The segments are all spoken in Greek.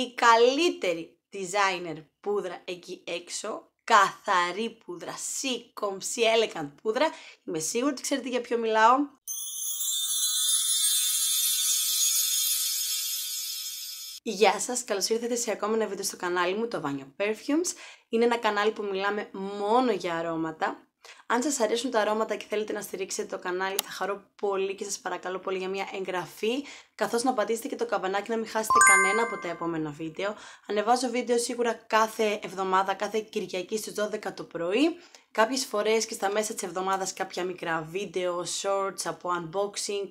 η καλύτερη designer πούδρα εκεί έξω, καθαρή πούδρα, σι, κομψή, elegant πούδρα. Είμαι σίγουρη ότι ξέρετε για ποιο μιλάω. Γεια σας, καλώς ήρθατε σε ακόμα ένα βίντεο στο κανάλι μου, το Vanya Perfumes. Είναι ένα κανάλι που μιλάμε μόνο για αρώματα, αν σας αρέσουν τα αρώματα και θέλετε να στηρίξετε το κανάλι θα χαρώ πολύ και σας παρακαλώ πολύ για μια εγγραφή καθώς να πατήσετε και το καμπανάκι να μην χάσετε κανένα από τα επόμενα βίντεο. Ανεβάζω βίντεο σίγουρα κάθε εβδομάδα, κάθε Κυριακή στις 12 το πρωί Κάποιες φορές και στα μέσα της εβδομάδας κάποια μικρά βίντεο, shorts, από unboxing,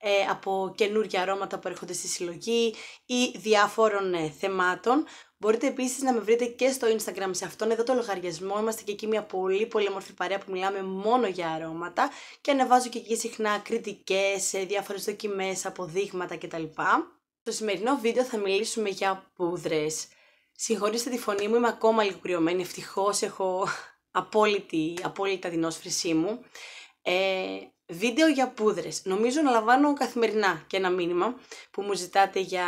ε, από καινούργια αρώματα που έρχονται στη συλλογή ή διάφορων ε, θεμάτων. Μπορείτε επίσης να με βρείτε και στο Instagram σε αυτόν εδώ το λογαριασμό. Είμαστε και εκεί μια πολύ πολύ όμορφη παρέα που μιλάμε μόνο για αρώματα και ανεβάζω και εκεί συχνά κριτικές, ε, διάφορες δοκιμές, αποδείγματα κτλ. Στο σημερινό βίντεο θα μιλήσουμε για πούδρες. Συγχωρήστε τη φωνή μου, είμαι ακόμα λίγο κρυωμένη. Ευτυχώς έχω απόλυτη, απόλυτα την μου. Ε, βίντεο για πούδρες. Νομίζω να λαμβάνω καθημερινά και ένα μήνυμα που μου ζητάτε για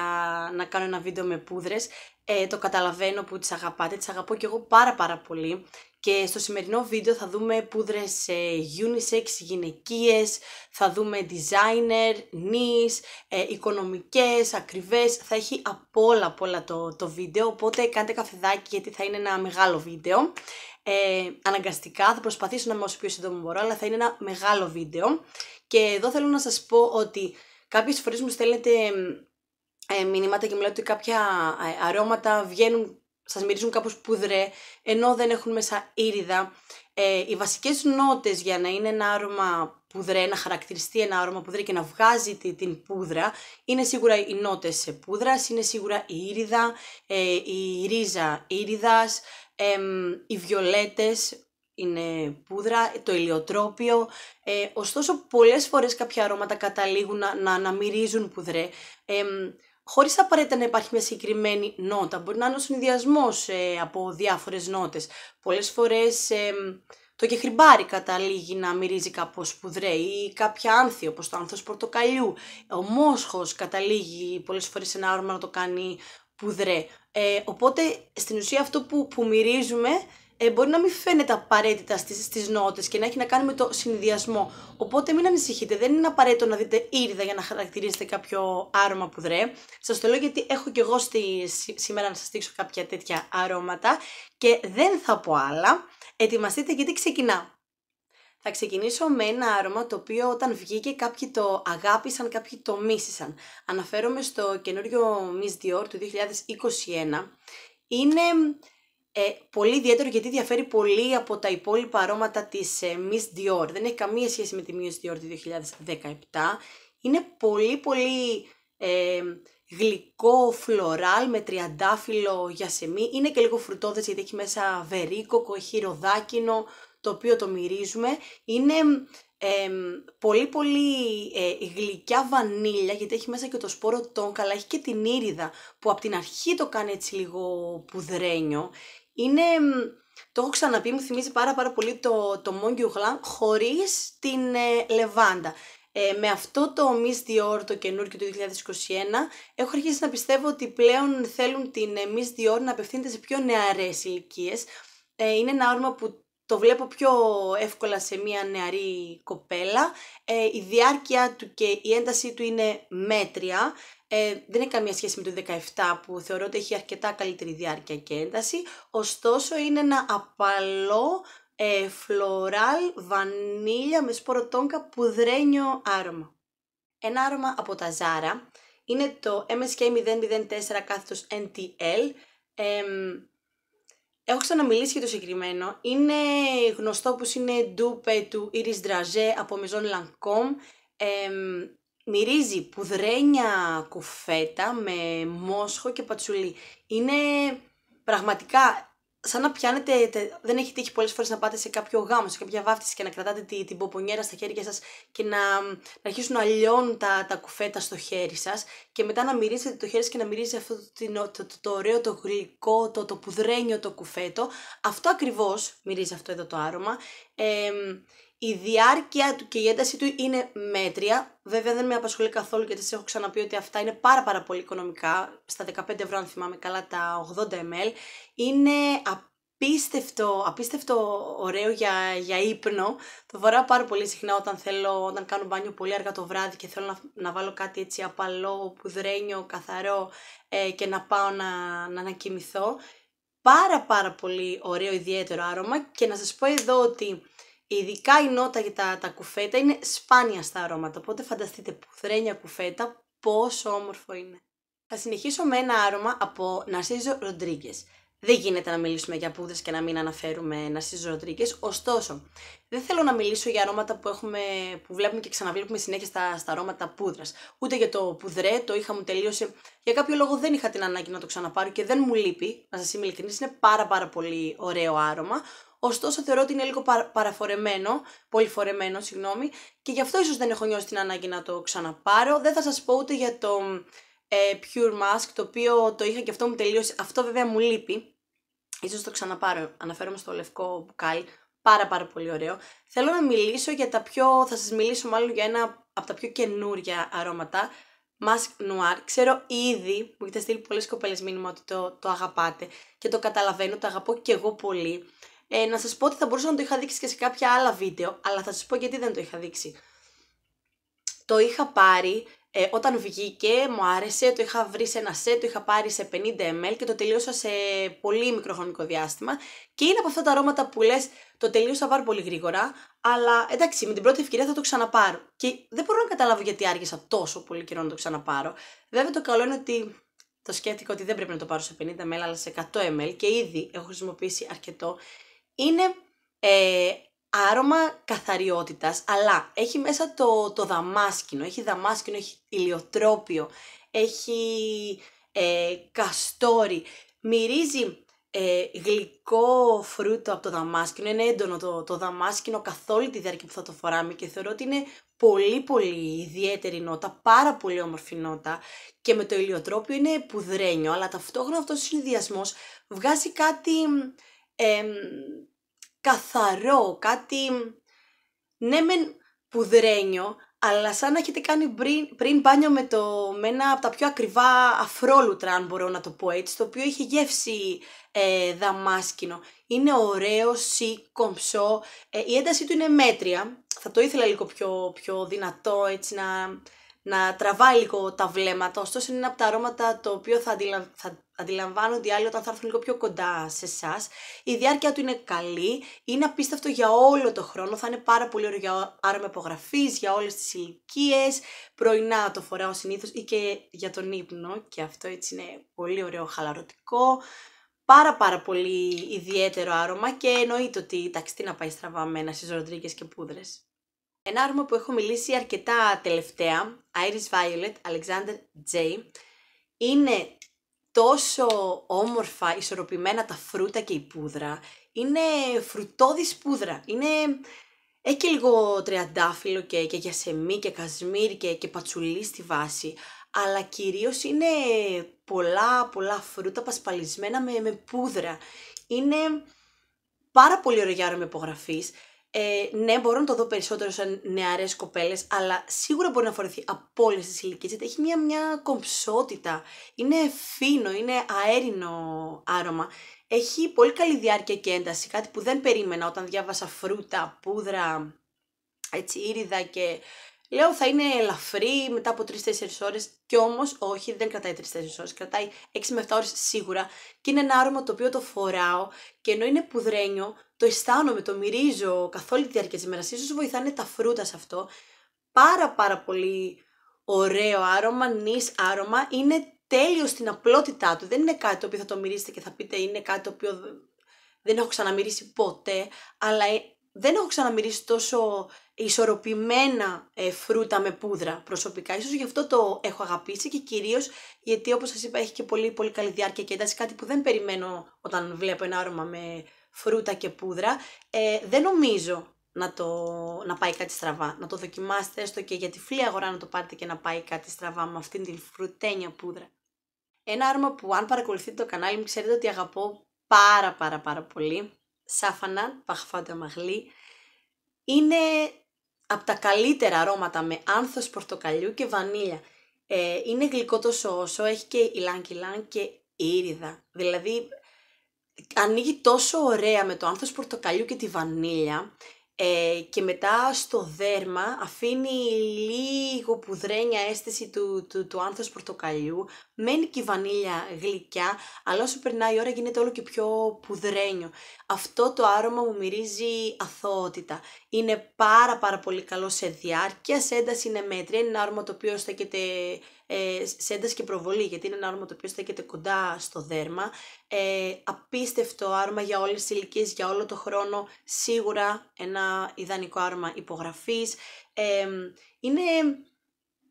να κάνω ένα βίντεο με πούδρες. Ε, το καταλαβαίνω που τις αγαπάτε, τις αγαπώ και εγώ πάρα πάρα πολύ και στο σημερινό βίντεο θα δούμε πούδρες unisex γυναικείες, θα δούμε designer, niche, ε, οικονομικές, ακριβές, θα έχει από όλα πολλά το, το βίντεο, οπότε κάντε καφεδάκι γιατί θα είναι ένα μεγάλο βίντεο. Ε, αναγκαστικά, θα προσπαθήσω να είμαι όσο πιο σύντομο μπορώ, αλλά θα είναι ένα μεγάλο βίντεο. Και εδώ θέλω να σας πω ότι κάποιες φορές μου στέλνετε ε, μηνύματα και μου λέτε ότι κάποια ε, αρώματα βγαίνουν σας μυρίζουν κάπως πουδρέ, ενώ δεν έχουν μέσα ήριδα. Ε, οι βασικές νότες για να είναι ένα άρωμα πουδρέ, να χαρακτηριστεί ένα άρωμα πουδρέ και να βγάζει την πούδρα, είναι σίγουρα οι νότες πούδρας είναι σίγουρα η ήριδα, ε, η ρίζα ήριδας, οι βιολέτες είναι πούδρα, το ηλιοτρόπιο. Ε, ωστόσο, πολλές φορές κάποια αρώματα καταλήγουν να, να, να μυρίζουν πουδρέ χωρίς απαραίτητα να υπάρχει μια συγκεκριμένη νότα. Μπορεί να είναι ο συνδυασμός ε, από διάφορες νότες. Πολλές φορές το κεχριμπάρι καταλήγει να μυρίζει κάπως πουδρέ ή κάποια άνθη όπως το άνθος πορτοκαλιού. Ο μόσχος καταλήγει πολλές φορές σε ένα άρωμα να το κάνει πουδρέ. Ε, οπότε στην ουσία αυτό που, που μυρίζουμε ε, μπορεί να μην φαίνεται απαραίτητα στις, στις νότες και να έχει να κάνει με το συνδυασμό. Οπότε μην ανησυχείτε, δεν είναι απαραίτητο να δείτε ήρυδα για να χαρακτηρίσετε κάποιο άρωμα που δρέ. Σας το λέω γιατί έχω και εγώ στη, σήμερα να σας δείξω κάποια τέτοια αρώματα και δεν θα πω άλλα. Ετοιμαστείτε γιατί ξεκινά. Θα ξεκινήσω με ένα άρωμα το οποίο όταν βγήκε κάποιοι το αγάπησαν, κάποιοι το μίσησαν. Αναφέρομαι στο καινούριο Miss Dior του 2021. Είναι ε, πολύ ιδιαίτερο γιατί διαφέρει πολύ από τα υπόλοιπα αρώματα της ε, Miss Dior. Δεν έχει καμία σχέση με τη Miss Dior του 2017. Είναι πολύ πολύ ε, γλυκό φλωράλ με τριαντάφυλλο γιασεμί. Είναι και λίγο φρουτόδες γιατί έχει μέσα βερίκο έχει ροδάκινο, το οποίο το μυρίζουμε. Είναι ε, πολύ πολύ ε, γλυκιά βανίλια γιατί έχει μέσα και το σπόρο τόνκα αλλά έχει και την ήριδα που από την αρχή το κάνει έτσι λίγο πουδρένιο είναι, το έχω ξαναπεί, μου θυμίζει πάρα πάρα πολύ το, το χωρίς χωρίς την ε, Λεβάντα. Ε, με αυτό το Miss Dior το καινούργιο του 2021 έχω αρχίσει να πιστεύω ότι πλέον θέλουν την ε, Miss Dior να απευθύνεται σε πιο νεαρές ηλικίες. Ε, είναι ένα όρμα που το βλέπω πιο εύκολα σε μια νεαρή κοπέλα. Ε, η διάρκεια του και η έντασή του είναι μέτρια. Ε, δεν έχει καμία σχέση με το 17 που θεωρώ ότι έχει αρκετά καλύτερη διάρκεια και ένταση, ωστόσο είναι ένα απαλό ε, φλωράλ βανίλια με σπόρο τόνκα πουδρένιο άρωμα. Ένα άρωμα από τα Ζάρα είναι το MSK004 κάθετος NTL. έχω ξαναμιλήσει για το συγκεκριμένο. Είναι γνωστό που είναι ντούπε του Iris Dragé από Maison Lancôme. Μυρίζει πουδρένια κουφέτα με μόσχο και πατσουλί. Είναι πραγματικά σαν να πιάνετε, δεν έχει τύχει πολλές φορές να πάτε σε κάποιο γάμο, σε κάποια βάφτιση και να κρατάτε την ποπονιέρα στα χέρια σας και να, να αρχίσουν να λιώνουν τα, τα κουφέτα στο χέρι σας και μετά να μυρίζετε το χέρι σας και να μυρίζει αυτό το, το, το, ωραίο, το γλυκό, το, το πουδρένιο το κουφέτο. Αυτό ακριβώς μυρίζει αυτό εδώ το άρωμα. Ε, η διάρκεια του και η ένταση του είναι μέτρια. Βέβαια δεν με απασχολεί καθόλου γιατί σα έχω ξαναπεί ότι αυτά είναι πάρα πάρα πολύ οικονομικά. Στα 15 ευρώ αν θυμάμαι καλά τα 80 ml. Είναι απίστευτο, απίστευτο ωραίο για, για ύπνο. Το βοράω πάρα πολύ συχνά όταν θέλω, όταν κάνω μπάνιο πολύ αργά το βράδυ και θέλω να, να βάλω κάτι έτσι απαλό, πουδρένιο, καθαρό ε, και να πάω να, να ανακοιμηθώ. Πάρα πάρα πολύ ωραίο ιδιαίτερο άρωμα και να σας πω εδώ ότι Ειδικά η νότα για τα, τα κουφέτα είναι σπάνια στα αρώματα, οπότε φανταστείτε πουθρένια κουφέτα πόσο όμορφο είναι. Θα συνεχίσω με ένα άρωμα από Νασίζο Ροντρίγκες. Δεν γίνεται να μιλήσουμε για πούδες και να μην αναφέρουμε Ναρσίζο Ροντρίγκες. Ωστόσο, δεν θέλω να μιλήσω για αρώματα που, έχουμε, που βλέπουμε και ξαναβλέπουμε συνέχεια στα, στα αρώματα πούδρας. Ούτε για το πουδρέ, το είχα μου τελείωσε. Για κάποιο λόγο δεν είχα την ανάγκη να το ξαναπάρω και δεν μου λείπει. Να σας είμαι ειλικρινής, είναι πάρα, πάρα πολύ ωραίο άρωμα. Ωστόσο, θεωρώ ότι είναι λίγο παραφορεμένο, πολυφορεμένο, συγγνώμη, και γι' αυτό ίσως δεν έχω νιώσει την ανάγκη να το ξαναπάρω. Δεν θα σας πω ούτε για το ε, Pure Mask, το οποίο το είχα και αυτό μου τελείωσε. Αυτό βέβαια μου λείπει. Ίσως το ξαναπάρω. Αναφέρομαι στο λευκό μπουκάλι. Πάρα πάρα πολύ ωραίο. Θέλω να μιλήσω για τα πιο, θα σας μιλήσω μάλλον για ένα από τα πιο καινούρια αρώματα. Mask Noir. Ξέρω ήδη, μου έχετε στείλει πολλές κοπέλες μήνυμα ότι το, το αγαπάτε και το καταλαβαίνω, το αγαπώ και εγώ πολύ. Ε, να σας πω ότι θα μπορούσα να το είχα δείξει και σε κάποια άλλα βίντεο, αλλά θα σας πω γιατί δεν το είχα δείξει. Το είχα πάρει ε, όταν βγήκε, μου άρεσε, το είχα βρει σε ένα σετ, το είχα πάρει σε 50 ml και το τελείωσα σε πολύ μικροχρονικό διάστημα. Και είναι από αυτά τα αρώματα που λες, το τελείωσα πάρα πολύ γρήγορα, αλλά εντάξει, με την πρώτη ευκαιρία θα το ξαναπάρω. Και δεν μπορώ να καταλάβω γιατί άργησα τόσο πολύ καιρό να το ξαναπάρω. Βέβαια το καλό είναι ότι το σκέφτηκα ότι δεν πρέπει να το πάρω σε 50 ml, αλλά σε 100 ml και ήδη έχω χρησιμοποιήσει αρκετό είναι ε, άρωμα καθαριότητας, αλλά έχει μέσα το, το δαμάσκινο, έχει δαμάσκηνο, έχει ηλιοτρόπιο, έχει ε, καστόρι, μυρίζει ε, γλυκό φρούτο από το δαμάσκινο, είναι έντονο το, το δαμάσκινο καθ' όλη τη διάρκεια που θα το φοράμε και θεωρώ ότι είναι πολύ πολύ ιδιαίτερη νότα, πάρα πολύ όμορφη νότα και με το ηλιοτρόπιο είναι πουδρένιο, αλλά ταυτόχρονα αυτός ο συνδυασμός βγάζει κάτι ε, καθαρό, κάτι ναι μεν πουδρένιο, αλλά σαν να έχετε κάνει πριν, πριν μπάνιο με, το, με ένα από τα πιο ακριβά αφρόλουτρα, αν μπορώ να το πω έτσι, το οποίο είχε γεύση ε, δαμάσκινο. Είναι ωραίο, σι, κομψό, ε, η έντασή του είναι μέτρια, θα το ήθελα λίγο πιο, πιο δυνατό έτσι να, να τραβάει λίγο τα βλέμματα, ωστόσο είναι ένα από τα αρώματα το οποίο θα, αντιλα... θα αντιλαμβάνονται οι άλλοι όταν θα έρθουν λίγο πιο κοντά σε εσάς. Η διάρκεια του είναι καλή, είναι απίστευτο για όλο το χρόνο, θα είναι πάρα πολύ ωραίο για άρωμα υπογραφής, για όλες τις ηλικίες. Πρωινά το φοράω συνήθως ή και για τον ύπνο, και αυτό έτσι είναι πολύ ωραίο, χαλαρωτικό. Πάρα πάρα πολύ ιδιαίτερο άρωμα και εννοείται ότι εντάξει τι να πάει στραβά με ένα στις και πούδρες. Ένα άρωμα που έχω μιλήσει αρκετά τελευταία, Iris Violet, Alexander J, είναι τόσο όμορφα, ισορροπημένα τα φρούτα και η πούδρα. Είναι φρουτόδης πούδρα. Είναι... Έχει λίγο τριαντάφυλλο και, και γιασεμί και κασμίρι και, και πατσουλί στη βάση. Αλλά κυρίως είναι πολλά πολλά φρούτα πασπαλισμένα με, με πούδρα. Είναι πάρα πολύ ωραία με υπογραφής. Ε, ναι, μπορώ να το δω περισσότερο σαν νεαρές κοπέλες, αλλά σίγουρα μπορεί να φορεθεί από όλες τις ηλικίες. Γιατί έχει μια, μια κομψότητα. Είναι φίνο, είναι αέρινο άρωμα. Έχει πολύ καλή διάρκεια και ένταση. Κάτι που δεν περίμενα όταν διάβασα φρούτα, πούδρα, έτσι, ήριδα και. Λέω θα είναι ελαφρύ μετά από 3-4 ώρες. Κι όμως όχι, δεν κρατάει 3-4 ώρες. Κρατάει 6 με 7 ώρες σίγουρα. Και είναι ένα άρωμα το οποίο το φοράω και ενώ είναι πουδρένιο, το αισθάνομαι, το μυρίζω καθ' όλη τη διάρκεια της ημέρας. Ίσως βοηθάνε τα φρούτα σε αυτό. Πάρα πάρα πολύ ωραίο άρωμα, νης άρωμα. Είναι τέλειο στην απλότητά του. Δεν είναι κάτι το οποίο θα το μυρίσετε και θα πείτε είναι κάτι το οποίο δεν έχω ξαναμυρίσει ποτέ. Αλλά ε, δεν έχω ξαναμυρίσει τόσο ισορροπημένα ε, φρούτα με πούδρα προσωπικά. Ίσως γι' αυτό το έχω αγαπήσει και κυρίως γιατί όπως σας είπα έχει και πολύ πολύ καλή διάρκεια και ένταση κάτι που δεν περιμένω όταν βλέπω ένα άρωμα με φρούτα και πούδρα. Ε, δεν νομίζω να, το, να πάει κάτι στραβά. Να το δοκιμάσετε έστω και για τη φλή αγορά να το πάρετε και να πάει κάτι στραβά με αυτήν την φρουτένια πούδρα. Ένα άρωμα που αν παρακολουθείτε το κανάλι μου ξέρετε ότι αγαπώ πάρα πάρα πάρα πολύ. σαφάνα παχφάντα μαγλή. Είναι από τα καλύτερα αρώματα με άνθος πορτοκαλιού και βανίλια. Ε, είναι γλυκό τόσο όσο, έχει και ηλάν και και ήριδα. Δηλαδή ανοίγει τόσο ωραία με το άνθος πορτοκαλιού και τη βανίλια ε, και μετά στο δέρμα αφήνει λίγο πουδρένια αίσθηση του, του, του άνθος πορτοκαλιού, μένει και η βανίλια γλυκιά, αλλά όσο περνάει η ώρα γίνεται όλο και πιο πουδρένιο. Αυτό το άρωμα μου μυρίζει αθότητα Είναι πάρα πάρα πολύ καλό σε διάρκειας, σε ένταση είναι μέτρια, είναι ένα άρωμα το οποίο στέκεται ε, σε ένταση και προβολή, γιατί είναι ένα άρωμα το οποίο στέκεται κοντά στο δέρμα. Ε, απίστευτο άρωμα για όλες τις ηλικίες, για όλο το χρόνο, σίγουρα ένα ιδανικό άρωμα υπογραφής. Ε, είναι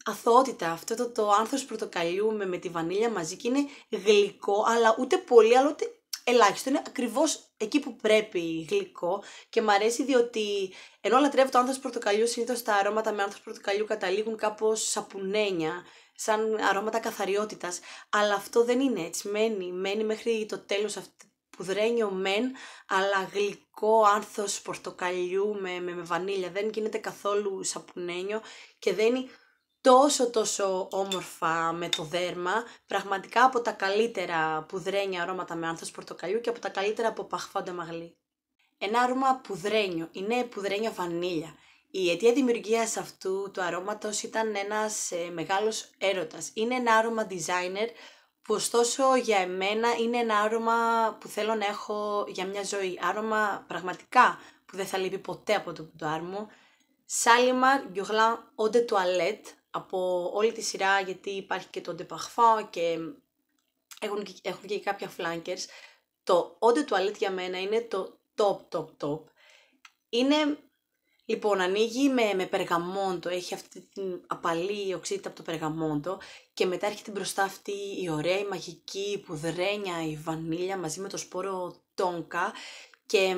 αθότητα αυτό το, το άνθος πρωτοκαλιού με, τη βανίλια μαζί και είναι γλυκό, αλλά ούτε πολύ, αλλά ούτε ελάχιστο. Είναι ακριβώς εκεί που πρέπει γλυκό και μου αρέσει διότι ενώ λατρεύω το άνθρωπο πρωτοκαλιού, συνήθως τα αρώματα με άνθρωπο πρωτοκαλιού καταλήγουν κάπως σαπουνένια σαν αρώματα καθαριότητας, αλλά αυτό δεν είναι έτσι, μένει, μένει μέχρι το τέλος αυτή, πουδρένιο μεν, αλλά γλυκό άνθος πορτοκαλιού με, με, με βανίλια, δεν γίνεται καθόλου σαπουνένιο και δένει τόσο τόσο όμορφα με το δέρμα, πραγματικά από τα καλύτερα πουδρένια αρώματα με άνθος πορτοκαλιού και από τα καλύτερα από παχφάντα μαγλή. Ένα αρώμα πουδρένιο, είναι πουδρένια βανίλια. Η αιτία δημιουργίας αυτού του αρώματος ήταν ένας μεγάλο μεγάλος έρωτας. Είναι ένα άρωμα designer που ωστόσο για εμένα είναι ένα άρωμα που θέλω να έχω για μια ζωή. Άρωμα πραγματικά που δεν θα λείπει ποτέ από το κουτουάρ μου. Σάλιμα Γιουγλάν Όντε Τουαλέτ από όλη τη σειρά γιατί υπάρχει και το Όντε Παχφά και έχουν, έχουν και κάποια flankers. Το Όντε Τουαλέτ για μένα είναι το top top top. Είναι Λοιπόν, ανοίγει με, με περγαμόντο, έχει αυτή την απαλή οξύτητα από το περγαμόντο και μετά έρχεται μπροστά αυτή η ωραία, η μαγική, η πουδρένια, η βανίλια μαζί με το σπόρο τόνκα και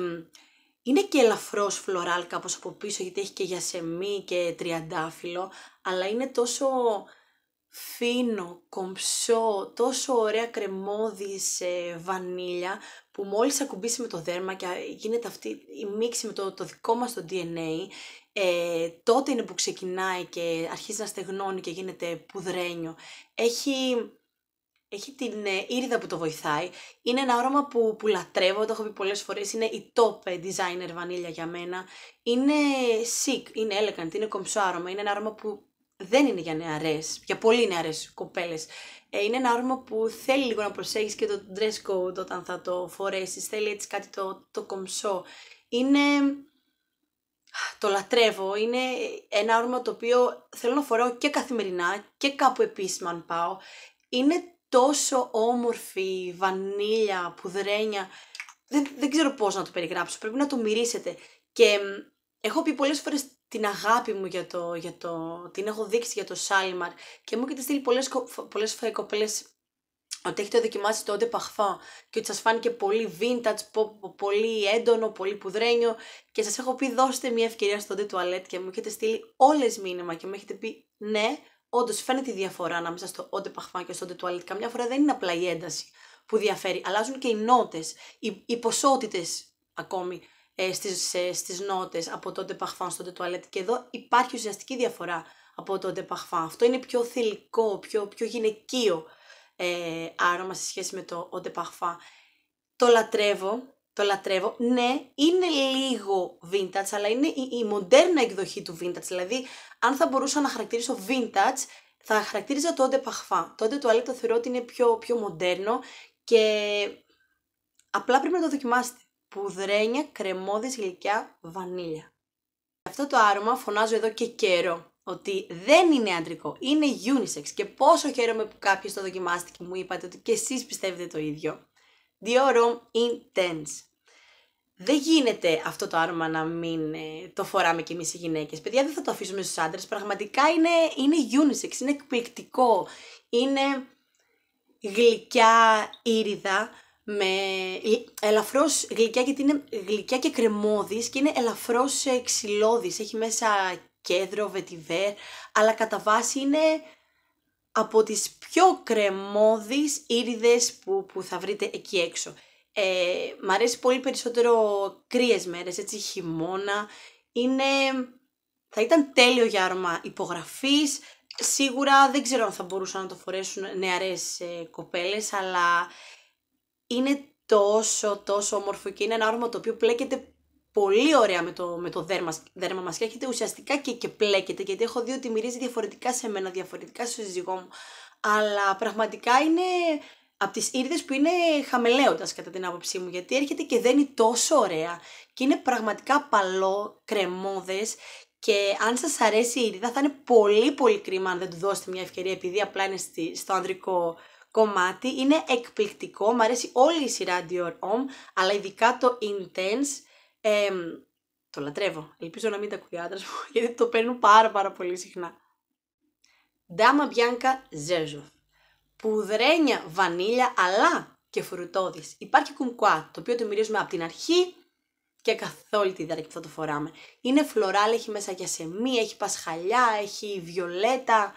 είναι και ελαφρώς φλωράλ κάπως από πίσω γιατί έχει και γιασεμί και τριαντάφυλλο, αλλά είναι τόσο φίνο, κομψό, τόσο ωραία κρεμόδις ε, βανίλια που μόλις ακουμπήσει με το δέρμα και γίνεται αυτή η μίξη με το, το δικό μας το DNA, ε, τότε είναι που ξεκινάει και αρχίζει να στεγνώνει και γίνεται πουδρένιο. Έχει, έχει την ε, που το βοηθάει. Είναι ένα άρωμα που, που λατρεύω, το έχω πει πολλές φορές. Είναι η top designer βανίλια για μένα. Είναι sick, είναι elegant, είναι κομψό άρωμα. Είναι ένα άρωμα που δεν είναι για νεαρές, για πολύ νεαρές κοπέλες. Ε, είναι ένα όρμα που θέλει λίγο να προσέχεις και το dress code όταν θα το φορέσεις, θέλει έτσι κάτι το, το κομψό. Είναι... Το λατρεύω, είναι ένα όρμα το οποίο θέλω να φοράω και καθημερινά και κάπου επίσημα αν πάω. Είναι τόσο όμορφη, βανίλια, πουδρένια, δεν, δεν ξέρω πώς να το περιγράψω, πρέπει να το μυρίσετε. Και έχω πει πολλές φορές την αγάπη μου για το, για το, την έχω δείξει για το Σάλιμαρ και μου έχετε στείλει πολλές, πολλές ότι έχετε δοκιμάσει το Onde και ότι σας φάνηκε πολύ vintage, πολύ έντονο, πολύ πουδρένιο και σας έχω πει δώστε μια ευκαιρία στο Onde και μου έχετε στείλει όλες μήνυμα και μου έχετε πει ναι, όντως φαίνεται η διαφορά ανάμεσα στο Onde Parfum και στο Onde Toilette. Καμιά φορά δεν είναι απλά η ένταση που διαφέρει, αλλάζουν και οι νότες, οι, οι ποσότητες ακόμη ε, στις, ε, στις νότες από τότε παχφάν στο τότε και εδώ υπάρχει ουσιαστική διαφορά από τότε παχφάν. Αυτό είναι πιο θηλυκό, πιο, πιο γυναικείο ε, άρωμα σε σχέση με το όντε παχφά. Το λατρεύω, το λατρεύω. Ναι, είναι λίγο vintage, αλλά είναι η, η μοντέρνα εκδοχή του vintage. Δηλαδή, αν θα μπορούσα να χαρακτηρίσω vintage, θα χαρακτήριζα το ντε παχφά. Το όντε το θεωρώ ότι είναι πιο, πιο μοντέρνο και απλά πρέπει να το δοκιμάσετε πουδρένια κρεμώδης γλυκιά βανίλια. Αυτό το άρωμα φωνάζω εδώ και καιρό ότι δεν είναι αντρικό, είναι unisex και πόσο χαίρομαι που κάποιος το δοκιμάστηκε και μου είπατε ότι και εσείς πιστεύετε το ίδιο. Dior Intense. Δεν γίνεται αυτό το άρωμα να μην ε, το φοράμε κι εμείς οι γυναίκες. Παιδιά δεν θα το αφήσουμε στους άντρες, πραγματικά είναι, είναι unisex, είναι εκπληκτικό, είναι γλυκιά ήριδα με ελαφρώς γλυκιά γιατί είναι γλυκιά και κρεμόδης και είναι ελαφρώς ε, ξυλώδης. Έχει μέσα κέντρο, βετιβέρ, αλλά κατά βάση είναι από τις πιο κρεμώδεις ήριδες που, που θα βρείτε εκεί έξω. Ε, μ' αρέσει πολύ περισσότερο κρύες μέρες, έτσι χειμώνα. Είναι, θα ήταν τέλειο για άρωμα υπογραφής. Σίγουρα δεν ξέρω αν θα μπορούσαν να το φορέσουν νεαρές ε, κοπέλες, αλλά είναι τόσο τόσο όμορφο και είναι ένα άρωμα το οποίο πλέκεται πολύ ωραία με το, με το δέρμα, δέρμα μας και έχετε ουσιαστικά και, και πλέκεται γιατί έχω δει ότι μυρίζει διαφορετικά σε μένα, διαφορετικά στο σύζυγό μου αλλά πραγματικά είναι από τις ήρδες που είναι χαμελέοντας κατά την άποψή μου γιατί έρχεται και δένει τόσο ωραία και είναι πραγματικά παλό, κρεμόδες και αν σας αρέσει η ήρδα θα είναι πολύ πολύ κρίμα αν δεν του δώσετε μια ευκαιρία επειδή απλά είναι στο ανδρικό κομμάτι. Είναι εκπληκτικό, μου αρέσει όλη η σειρά Dior Homme, αλλά ειδικά το Intense. το λατρεύω. Ελπίζω να μην τα ακούει άντρας μου, γιατί το παίρνουν πάρα πάρα πολύ συχνά. Ντάμα Bianca Ζέζοφ. Πουδρένια βανίλια, αλλά και φρουτόδης. Υπάρχει κουμκουά, το οποίο το μυρίζουμε από την αρχή και καθ' όλη τη διάρκεια που θα το φοράμε. Είναι φλωράλ, έχει μέσα για σεμί, έχει πασχαλιά, έχει βιολέτα.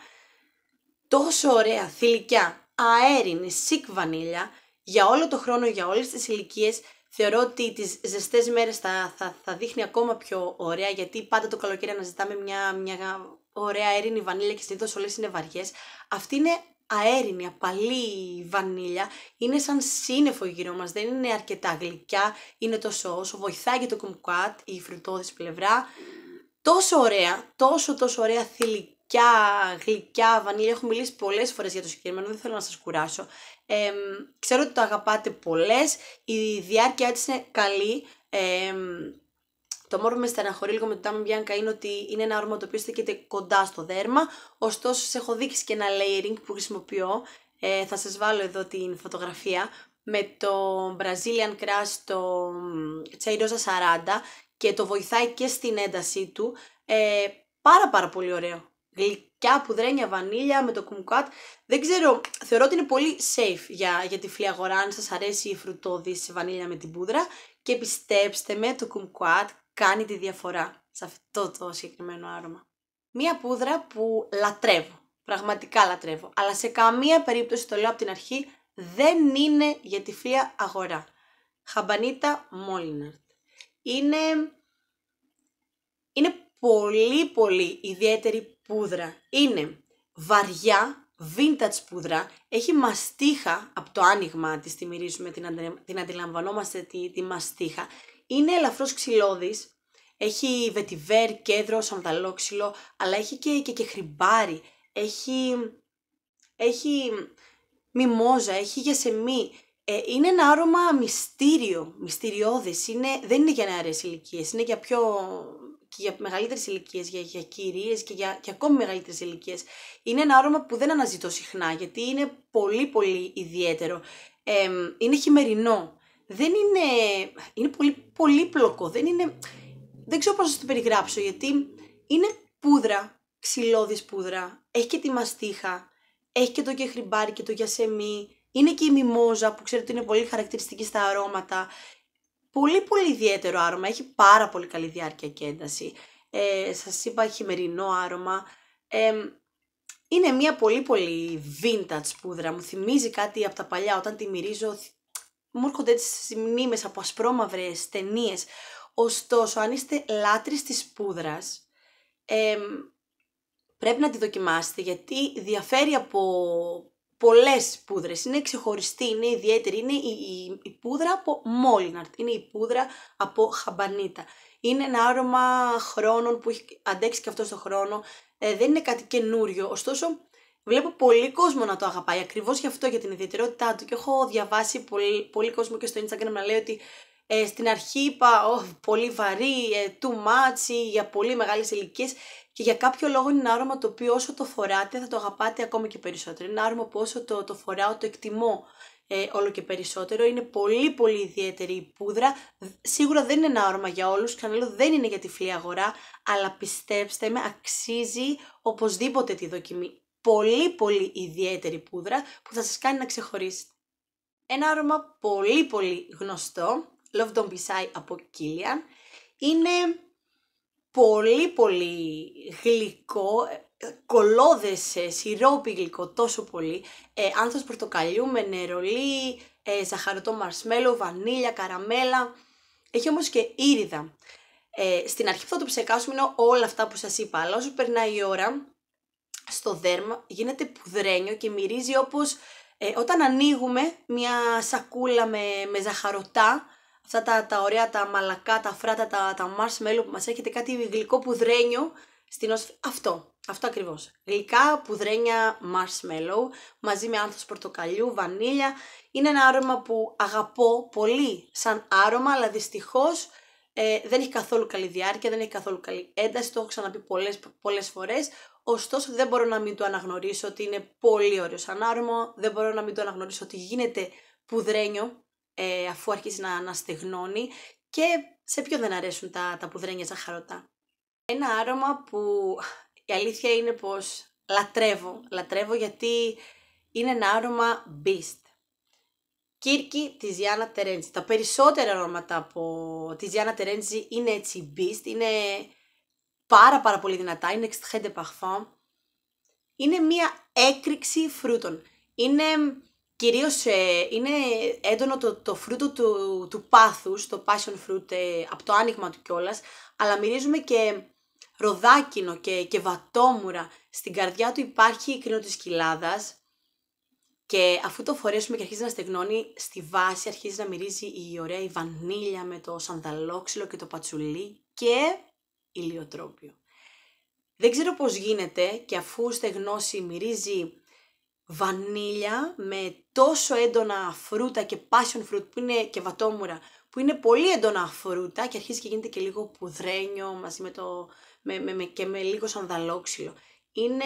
Τόσο ωραία, θηλυκιά αέρινη σικ βανίλια για όλο το χρόνο, για όλες τις ηλικίες. Θεωρώ ότι τις ζεστές μέρες θα, θα, δείχνει ακόμα πιο ωραία γιατί πάντα το καλοκαίρι αναζητάμε μια, μια ωραία αέρινη βανίλια και συνήθως όλες είναι βαριές. Αυτή είναι αέρινη, απαλή βανίλια, είναι σαν σύννεφο γύρω μας, δεν είναι αρκετά γλυκιά, είναι τόσο όσο, βοηθάει για το κουμκουάτ, η φρουτόδης πλευρά, τόσο ωραία, τόσο τόσο ωραία θηλυκή γλυκιά, γλυκιά, βανίλια. Έχω μιλήσει πολλές φορές για το συγκεκριμένο, δεν θέλω να σας κουράσω. Ε, ξέρω ότι το αγαπάτε πολλές. Η διάρκεια της είναι καλή. Ε, το μόνο που με στεναχωρεί λίγο με το Τάμι Bianca είναι ότι είναι ένα όρμα το οποίο στέκεται κοντά στο δέρμα. Ωστόσο, σε έχω δείξει και ένα layering που χρησιμοποιώ. Ε, θα σας βάλω εδώ την φωτογραφία με το Brazilian Crush το Rosa 40 και το βοηθάει και στην έντασή του. Ε, πάρα πάρα πολύ ωραίο γλυκιά πουδρένια βανίλια με το κουμκουάτ. Δεν ξέρω, θεωρώ ότι είναι πολύ safe για, για φλή αγορά αν σας αρέσει η φρουτόδηση βανίλια με την πούδρα και πιστέψτε με το κουμκουάτ κάνει τη διαφορά σε αυτό το συγκεκριμένο άρωμα. Μία πούδρα που λατρεύω, πραγματικά λατρεύω, αλλά σε καμία περίπτωση το λέω από την αρχή δεν είναι για τη φλία αγορά. Χαμπανίτα Μόλιναρτ. Είναι, είναι πολύ πολύ ιδιαίτερη πούδρα. Είναι βαριά, vintage πούδρα, έχει μαστίχα από το άνοιγμα της, τη μυρίζουμε, την, την αντιλαμβανόμαστε τη, τη μαστίχα. Είναι ελαφρώς ξυλώδης, έχει βετιβέρ, κέντρο, σανταλόξυλο, αλλά έχει και, και, και χρυμπάρι, έχει, έχει μιμόζα, έχει γεσεμί. Ε, είναι ένα άρωμα μυστήριο, μυστηριώδης, είναι, δεν είναι για νεαρές ηλικίες, είναι για πιο και για μεγαλύτερες ηλικίες, για, για κυρίες και για και ακόμη μεγαλύτερες ηλικίες. Είναι ένα άρωμα που δεν αναζητώ συχνά, γιατί είναι πολύ πολύ ιδιαίτερο. είναι χειμερινό. Δεν είναι. Είναι πολύ πολύπλοκο. Δεν είναι. Δεν ξέρω πώς να το περιγράψω, γιατί είναι πούδρα, ξυλώδης πούδρα, έχει και τη μαστίχα, έχει και το κεχρυμπάρι και το γιασεμί, είναι και η μιμόζα που ξέρετε είναι πολύ χαρακτηριστική στα αρώματα πολύ πολύ ιδιαίτερο άρωμα, έχει πάρα πολύ καλή διάρκεια και ένταση. Ε, σας είπα χειμερινό άρωμα. είναι μια πολύ πολύ vintage πούδρα, μου θυμίζει κάτι από τα παλιά, όταν τη μυρίζω μου έρχονται έτσι στις μνήμες από ασπρόμαυρες ταινίες. Ωστόσο, αν είστε λάτρης της πούδρας, πρέπει να τη δοκιμάσετε γιατί διαφέρει από πολλές πούδρες, είναι ξεχωριστή, είναι ιδιαίτερη, είναι η, η, πούδρα από Μόλιναρτ, είναι η πούδρα από Χαμπανίτα. Είναι ένα άρωμα χρόνων που έχει αντέξει και αυτός στο χρόνο, ε, δεν είναι κάτι καινούριο, ωστόσο βλέπω πολύ κόσμο να το αγαπάει, ακριβώς γι' αυτό για την ιδιαιτερότητά του και έχω διαβάσει πολύ, πολύ κόσμο και στο Instagram να λέει ότι ε, στην αρχή είπα πολύ βαρύ, ε, too much για πολύ μεγάλες ηλικίες και για κάποιο λόγο είναι ένα άρωμα το οποίο όσο το φοράτε θα το αγαπάτε ακόμα και περισσότερο. Είναι ένα άρωμα που όσο το, το φοράω το εκτιμώ ε, όλο και περισσότερο. Είναι πολύ πολύ ιδιαίτερη η πούδρα. Σίγουρα δεν είναι ένα άρωμα για όλους, ξαναλέω δεν είναι για τυφλή αγορά, αλλά πιστέψτε με αξίζει οπωσδήποτε τη δοκιμή. Πολύ πολύ ιδιαίτερη πούδρα που θα σας κάνει να ξεχωρίσετε. Ένα άρωμα πολύ πολύ γνωστό, Love Don't Be Shy από Killian, είναι πολύ πολύ γλυκό, ε, κολόδεσε, σιρόπι γλυκό τόσο πολύ, ε, άνθος πορτοκαλιού με νερολί, ε, ζαχαρωτό μαρσμέλο, βανίλια, καραμέλα. Έχει όμως και ήριδα. Ε, στην αρχή που θα το ψεκάσουμε είναι όλα αυτά που σας είπα, αλλά όσο περνάει η ώρα στο δέρμα γίνεται πουδρένιο και μυρίζει όπως ε, όταν ανοίγουμε μια σακούλα με, με ζαχαρωτά αυτά τα, τα ωραία, τα μαλακά, τα φράτα, τα, τα marshmallow που μας έχετε, κάτι γλυκό πουδρένιο στην Αυτό, αυτό ακριβώς. Γλυκά πουδρένια marshmallow μαζί με άνθος πορτοκαλιού, βανίλια. Είναι ένα άρωμα που αγαπώ πολύ σαν άρωμα, αλλά δυστυχώς ε, δεν έχει καθόλου καλή διάρκεια, δεν έχει καθόλου καλή ένταση, το έχω ξαναπεί πολλές, πολλές φορές. Ωστόσο δεν μπορώ να μην το αναγνωρίσω ότι είναι πολύ ωραίο σαν άρωμα, δεν μπορώ να μην το αναγνωρίσω ότι γίνεται πουδρένιο ε, αφού αρχίζει να, αναστεγνώνει και σε ποιον δεν αρέσουν τα, τα πουδρένια ζαχαρωτά. Ένα άρωμα που η αλήθεια είναι πως λατρεύω, λατρεύω γιατί είναι ένα άρωμα beast. Κύρκη της Γιάννα Τερέντζη. Τα περισσότερα αρώματα από της Γιάννα Τερέντζη είναι έτσι beast, είναι πάρα πάρα πολύ δυνατά, είναι extrait de parfum. Είναι μία έκρηξη φρούτων. Είναι Κυρίως ε, είναι έντονο το, το φρούτο του, του πάθους, το passion fruit ε, από το άνοιγμα του κιόλας, αλλά μυρίζουμε και ροδάκινο και, και βατόμουρα. Στην καρδιά του υπάρχει η κρίνο της κοιλάδας. και αφού το φορέσουμε και αρχίζει να στεγνώνει, στη βάση αρχίζει να μυρίζει η ωραία η βανίλια με το σανδαλόξυλο και το πατσουλί και ηλιοτρόπιο. Δεν ξέρω πώς γίνεται και αφού στεγνώσει μυρίζει βανίλια με τόσο έντονα φρούτα και passion fruit που είναι και βατόμουρα που είναι πολύ έντονα φρούτα και αρχίζει και γίνεται και λίγο πουδρένιο μαζί με το, με, με, με και με λίγο σανδαλόξυλο. Είναι,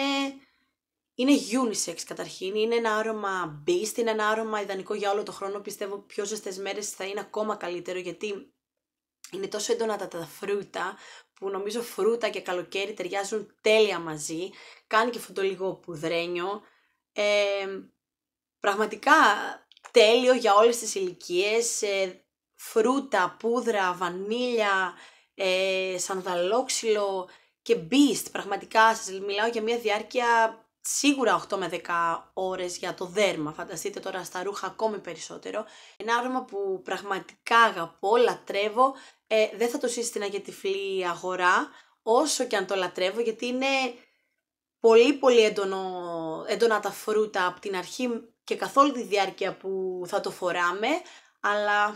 είναι unisex καταρχήν, είναι ένα άρωμα beast, είναι ένα άρωμα ιδανικό για όλο το χρόνο, πιστεύω πιο ζεστές μέρες θα είναι ακόμα καλύτερο γιατί είναι τόσο έντονα τα, τα φρούτα που νομίζω φρούτα και καλοκαίρι ταιριάζουν τέλεια μαζί, κάνει και αυτό το λίγο πουδρένιο, πραγματικά τέλειο για όλες τις ηλικίες. Ε, φρούτα, πούδρα, βανίλια, ε, σανδαλόξυλο και beast. Πραγματικά σας μιλάω για μια διάρκεια σίγουρα 8 με 10 ώρες για το δέρμα. Φανταστείτε τώρα στα ρούχα ακόμη περισσότερο. Ένα άρωμα που πραγματικά αγαπώ, λατρεύω. Ε, δεν θα το σύστηνα για τυφλή αγορά, όσο και αν το λατρεύω, γιατί είναι πολύ πολύ έντονο, έντονα τα φρούτα από την αρχή και καθόλου τη διάρκεια που θα το φοράμε, αλλά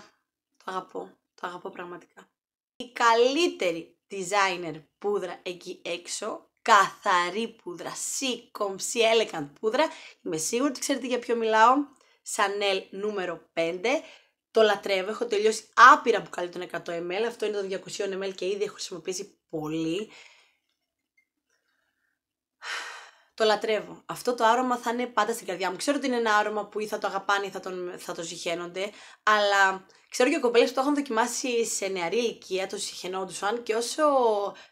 το αγαπώ, το αγαπώ πραγματικά. Η καλύτερη designer πούδρα εκεί έξω, καθαρή πούδρα, σι, κομψή, elegant πούδρα, είμαι σίγουρη ότι ξέρετε για ποιο μιλάω, Chanel νούμερο 5, το λατρεύω, έχω τελειώσει άπειρα που καλεί 100 ml, αυτό είναι το 200 ml και ήδη έχω χρησιμοποιήσει πολύ το λατρεύω. Αυτό το άρωμα θα είναι πάντα στην καρδιά μου. Ξέρω ότι είναι ένα άρωμα που ή θα το αγαπάνε ή θα, τον, θα το συχαίνονται, αλλά ξέρω και κοπέλες που το έχουν δοκιμάσει σε νεαρή ηλικία, το ζυχαινόντουσαν και όσο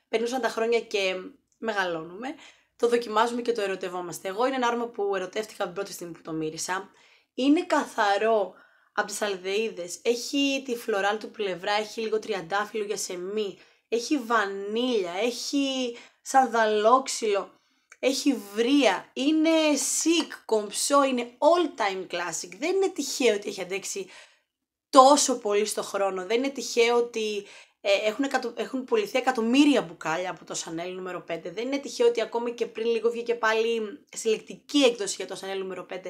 περνούσαν τα χρόνια και μεγαλώνουμε, το δοκιμάζουμε και το ερωτευόμαστε. Εγώ είναι ένα άρωμα που ερωτεύτηκα την πρώτη στιγμή που το μύρισα. Είναι καθαρό από τις αλδεΐδες, έχει τη φλωράλ του πλευρά, έχει λίγο τριαντάφυλλο για σεμί, έχει βανίλια, έχει σανδαλόξυλο έχει βρία, είναι sick, κομψό, είναι all time classic. Δεν είναι τυχαίο ότι έχει αντέξει τόσο πολύ στο χρόνο. Δεν είναι τυχαίο ότι ε, έχουν, εκατο... έχουν πουληθεί εκατομμύρια μπουκάλια από το Chanel νούμερο 5. Δεν είναι τυχαίο ότι ακόμη και πριν λίγο βγήκε πάλι συλλεκτική έκδοση για το Chanel νούμερο 5.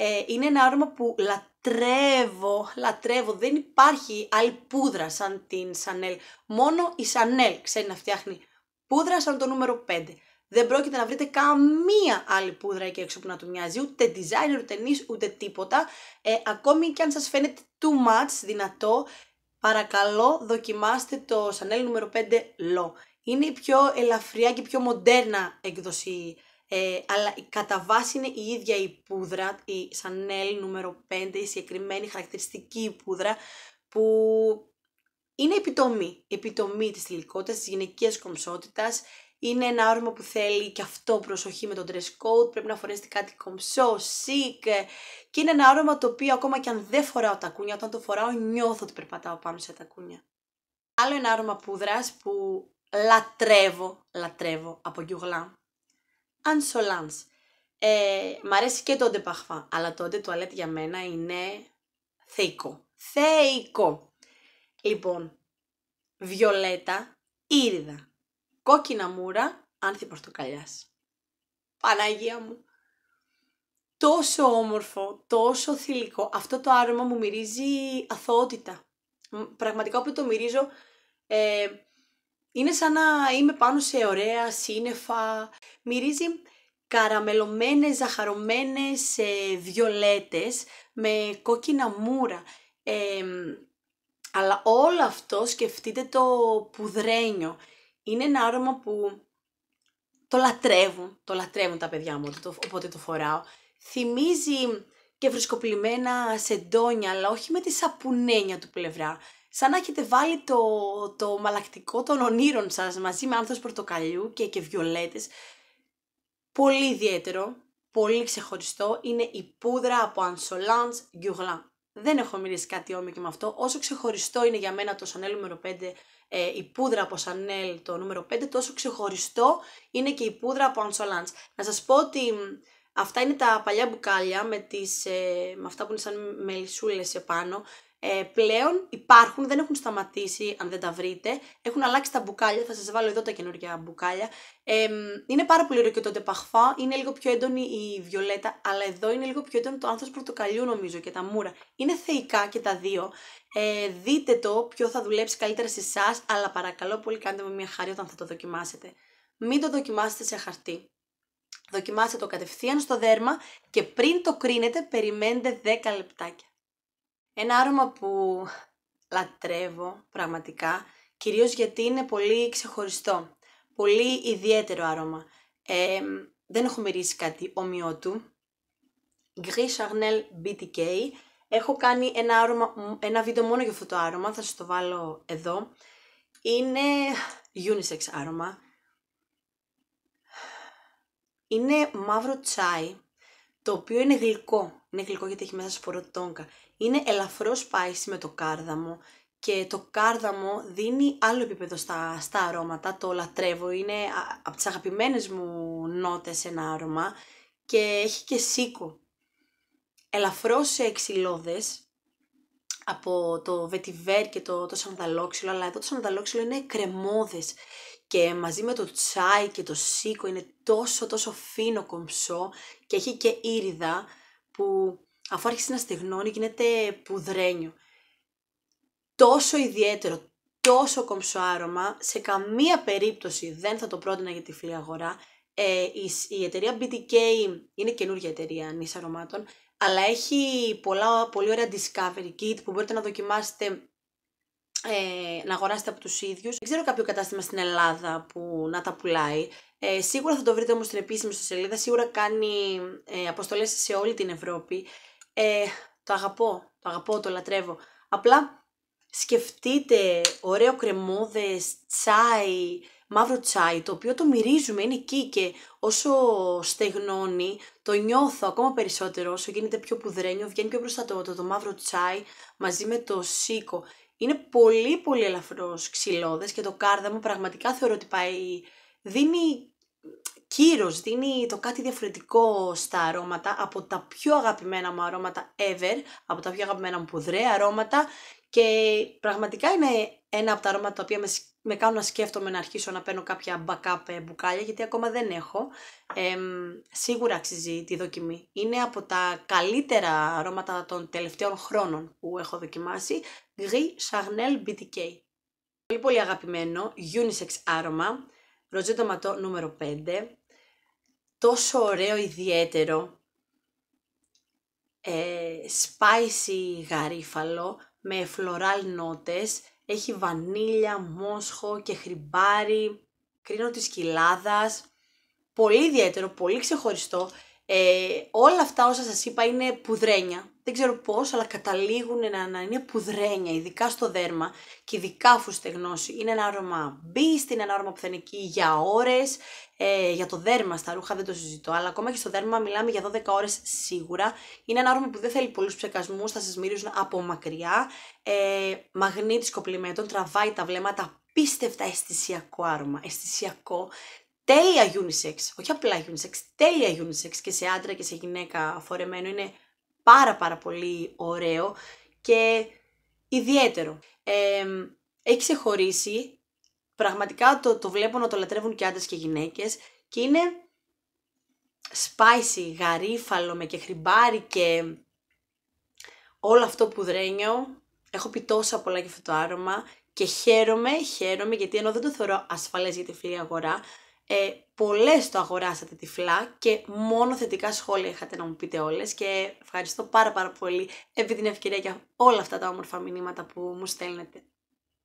Ε, είναι ένα άρωμα που λατρεύω, λατρεύω, δεν υπάρχει άλλη πούδρα σαν την Chanel. Μόνο η Chanel ξέρει να φτιάχνει πούδρα σαν το νούμερο 5. Δεν πρόκειται να βρείτε καμία άλλη πούδρα εκεί έξω που να του μοιάζει, ούτε designer, ούτε νης, ούτε τίποτα. Ε, ακόμη και αν σας φαίνεται too much δυνατό, παρακαλώ δοκιμάστε το Chanel νούμερο 5 Low. Είναι η πιο ελαφριά και πιο μοντέρνα εκδοσή, ε, αλλά κατά βάση είναι η ίδια η πούδρα, η Chanel νούμερο 5, η συγκεκριμένη χαρακτηριστική πούδρα, που είναι επιτομή, επιτομή της θηλυκότητας, της γυναικείας κομψότητας, είναι ένα όρμα που θέλει και αυτό προσοχή με τον dress code, πρέπει να φορέσετε κάτι κομψό, sick. και είναι ένα άρωμα το οποίο ακόμα και αν δεν φοράω τακούνια, όταν το φοράω νιώθω ότι περπατάω πάνω σε τακούνια. Άλλο ένα άρωμα πούδρας που λατρεύω, λατρεύω από Γιουγλά. Ανσολάνς. Ε, μ' αρέσει και το παχφά, αλλά το τουαλέτ για μένα είναι θεϊκό. Θεϊκό. Λοιπόν, βιολέτα, ήριδα, κόκκινα μούρα, άνθη πορτοκαλιάς. Παναγία μου. Τόσο όμορφο, τόσο θηλυκό. Αυτό το άρωμα μου μυρίζει αθωότητα. Πραγματικά όπου το μυρίζω, ε, είναι σαν να είμαι πάνω σε ωραία σύννεφα. Μυρίζει καραμελωμένες, ζαχαρωμένες ε, βιολέτες με κόκκινα μούρα. Ε, αλλά όλο αυτό σκεφτείτε το πουδρένιο είναι ένα άρωμα που το λατρεύουν, το λατρεύουν τα παιδιά μου, οπότε το φοράω. Θυμίζει και βρισκοπλημένα σεντόνια, αλλά όχι με τη σαπουνένια του πλευρά. Σαν να έχετε βάλει το, το μαλακτικό των ονείρων σας μαζί με άνθος πορτοκαλιού και, και βιολέτες. Πολύ ιδιαίτερο, πολύ ξεχωριστό, είναι η πούδρα από Ansolans Guerlain. Δεν έχω μιλήσει κάτι όμοιο και με αυτό, όσο ξεχωριστό είναι για μένα το Chanel νούμερο 5 ε, η πούδρα από Chanel το νούμερο 5, τόσο ξεχωριστό είναι και η πούδρα από Ansolange. Να σας πω ότι αυτά είναι τα παλιά μπουκάλια με, τις, ε, με αυτά που είναι σαν μελισσούλες επάνω ε, πλέον υπάρχουν, δεν έχουν σταματήσει αν δεν τα βρείτε. Έχουν αλλάξει τα μπουκάλια, θα σας βάλω εδώ τα καινούργια μπουκάλια. Ε, είναι πάρα πολύ ωραίο και το είναι λίγο πιο έντονη η βιολέτα, αλλά εδώ είναι λίγο πιο έντονο το άνθος πορτοκαλιού νομίζω και τα μούρα. Είναι θεϊκά και τα δύο. Ε, δείτε το ποιο θα δουλέψει καλύτερα σε εσάς, αλλά παρακαλώ πολύ κάντε με μια χάρη όταν θα το δοκιμάσετε. Μην το δοκιμάσετε σε χαρτί. Δοκιμάστε το κατευθείαν στο δέρμα και πριν το κρίνετε περιμένετε 10 λεπτάκια. Ένα άρωμα που λατρεύω πραγματικά, κυρίως γιατί είναι πολύ ξεχωριστό, πολύ ιδιαίτερο άρωμα. δεν έχω μυρίσει κάτι ομοιό του. Gris Charnel BTK. Έχω κάνει ένα, άρωμα, ένα βίντεο μόνο για αυτό το άρωμα, θα σας το βάλω εδώ. Είναι unisex άρωμα. Είναι μαύρο τσάι, το οποίο είναι γλυκό. Είναι γλυκό γιατί έχει μέσα τόνκα είναι ελαφρώς spicy με το κάρδαμο και το κάρδαμο δίνει άλλο επίπεδο στα, στα αρώματα, το λατρεύω, είναι από τις αγαπημένες μου νότες ένα άρωμα και έχει και σίκο. Ελαφρώς σε ξυλώδες από το βετιβέρ και το, το σανδαλόξυλο, αλλά εδώ το σανδαλόξυλο είναι κρεμώδες και μαζί με το τσάι και το σίκο είναι τόσο τόσο φίνο κομψό και έχει και ήριδα που αφού άρχισε να στεγνώνει γίνεται πουδρένιο. Τόσο ιδιαίτερο, τόσο κομψό άρωμα, σε καμία περίπτωση δεν θα το πρότεινα για τη φλή αγορά. Ε, η, η, εταιρεία BTK είναι καινούργια εταιρεία νης αρωμάτων, αλλά έχει πολλά, πολύ ωραία discovery kit που μπορείτε να δοκιμάσετε ε, να αγοράσετε από τους ίδιους. Δεν ξέρω κάποιο κατάστημα στην Ελλάδα που να τα πουλάει. Ε, σίγουρα θα το βρείτε όμως στην επίσημη σελίδα, σίγουρα κάνει ε, αποστολές σε όλη την Ευρώπη. Ε, το αγαπώ, το αγαπώ, το λατρεύω. Απλά σκεφτείτε ωραίο κρεμμόδες τσάι, μαύρο τσάι, το οποίο το μυρίζουμε, είναι εκεί και όσο στεγνώνει, το νιώθω ακόμα περισσότερο, όσο γίνεται πιο πουδρένιο, βγαίνει πιο μπροστά το, το, το μαύρο τσάι μαζί με το σίκο. Είναι πολύ πολύ ελαφρός ξυλώδες και το κάρδαμο πραγματικά θεωρώ ότι πάει, δίνει κύρος, δίνει το κάτι διαφορετικό στα αρώματα, από τα πιο αγαπημένα μου αρώματα ever, από τα πιο αγαπημένα μου πουδρέα αρώματα και πραγματικά είναι ένα από τα αρώματα τα οποία με, κάνω κάνουν να σκέφτομαι να αρχίσω να παίρνω κάποια backup μπουκάλια γιατί ακόμα δεν έχω. σίγουρα αξίζει τη δοκιμή. Είναι από τα καλύτερα αρώματα των τελευταίων χρόνων που έχω δοκιμάσει. Gris Charnel BTK. Πολύ πολύ αγαπημένο unisex άρωμα Ροζέ ντοματό νούμερο 5. Τόσο ωραίο, ιδιαίτερο. Ε, spicy γαρίφαλο με φλωράλ νότες. Έχει βανίλια, μόσχο και χρυμπάρι. κρίνω της κοιλάδας. Πολύ ιδιαίτερο, πολύ ξεχωριστό ε, όλα αυτά όσα σας είπα είναι πουδρένια. Δεν ξέρω πώς, αλλά καταλήγουν να, είναι πουδρένια, ειδικά στο δέρμα και ειδικά αφού στεγνώσει. Είναι ένα άρωμα μπιστη είναι ένα άρωμα που θα είναι εκεί για ώρες, ε, για το δέρμα στα ρούχα δεν το συζητώ, αλλά ακόμα και στο δέρμα μιλάμε για 12 ώρες σίγουρα. Είναι ένα άρωμα που δεν θέλει πολλούς ψεκασμούς, θα σας μυρίζουν από μακριά. Ε, μαγνήτης κοπλιμέτων, τραβάει τα βλέμματα, απίστευτα αισθησιακό άρωμα, αισθησιακό, τέλεια unisex, όχι απλά unisex, τέλεια unisex και σε άντρα και σε γυναίκα φορεμένο είναι πάρα πάρα πολύ ωραίο και ιδιαίτερο. έχει ξεχωρίσει, πραγματικά το, το βλέπω να το λατρεύουν και άντρες και γυναίκες και είναι spicy, γαρίφαλο με και χρυμπάρι και όλο αυτό που δρένιο. Έχω πει τόσα πολλά για αυτό το άρωμα και χαίρομαι, χαίρομαι γιατί ενώ δεν το θεωρώ ασφαλές για τη φλή αγορά, ε, πολλές το αγοράσατε τυφλά και μόνο θετικά σχόλια είχατε να μου πείτε όλες και ευχαριστώ πάρα πάρα πολύ επί την ευκαιρία για όλα αυτά τα όμορφα μηνύματα που μου στέλνετε.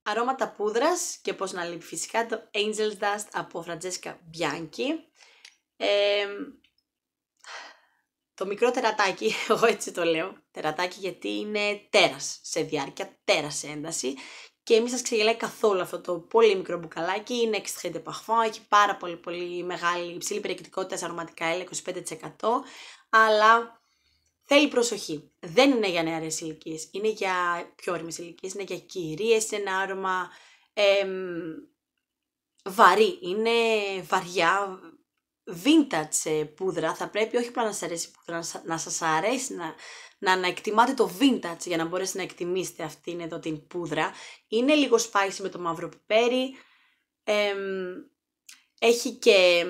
Αρώματα πούδρας και πώς να λείπει φυσικά το Angel Dust από Φραντζέσκα Μπιάνκι. το μικρό τερατάκι, εγώ έτσι το λέω, τερατάκι γιατί είναι τέρας σε διάρκεια, τέρας σε ένταση και μη σας ξεγελάει καθόλου αυτό το πολύ μικρό μπουκαλάκι, είναι extrait de έχει πάρα πολύ πολύ μεγάλη υψηλή περιεκτικότητα σε αρωματικά 25% αλλά θέλει προσοχή. Δεν είναι για νεαρές ηλικίες, είναι για πιο όρημες ηλικίες, είναι για κυρίες είναι ένα άρωμα βαρύ, είναι βαριά, vintage ε, πούδρα, θα πρέπει όχι απλά να σας αρέσει η πούδρα, να σας αρέσει να, να εκτιμάτε το vintage για να μπορέσετε να εκτιμήσετε αυτήν εδώ την πούδρα. Είναι λίγο spicy με το μαύρο πιπέρι. έχει και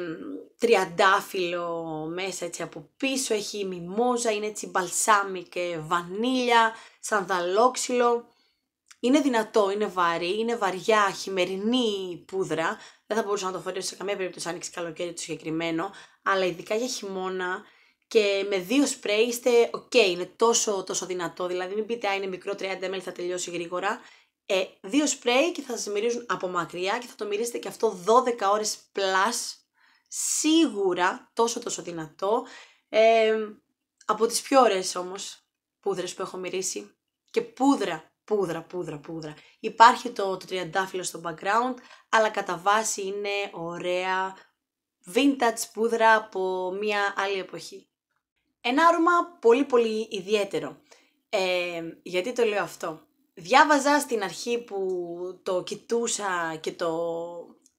τριαντάφυλλο μέσα έτσι από πίσω, έχει μιμόζα, είναι έτσι μπαλσάμι και βανίλια, σανδαλόξυλο. Είναι δυνατό, είναι βαρύ, είναι βαριά, χειμερινή πούδρα. Δεν θα μπορούσα να το φορέσω σε καμία περίπτωση άνοιξη καλοκαίρι το συγκεκριμένο, αλλά ειδικά για χειμώνα και με δύο σπρέι είστε ok, είναι τόσο, τόσο δυνατό. Δηλαδή, μην πείτε, αν είναι μικρό, 30 ml θα τελειώσει γρήγορα. Ε, δύο σπρέι και θα σας μυρίζουν από μακριά και θα το μυρίσετε και αυτό 12 ώρες plus, σίγουρα, τόσο τόσο δυνατό. Ε, από τις πιο ωραίες όμως πούδρες που έχω μυρίσει και πούδρα, πούδρα, πούδρα, πούδρα. Υπάρχει το, το τριαντάφυλλο στο background, αλλά κατά βάση είναι ωραία vintage πούδρα από μια άλλη εποχή. Ένα άρωμα πολύ πολύ ιδιαίτερο. Ε, γιατί το λέω αυτό. Διάβαζα στην αρχή που το κοιτούσα και το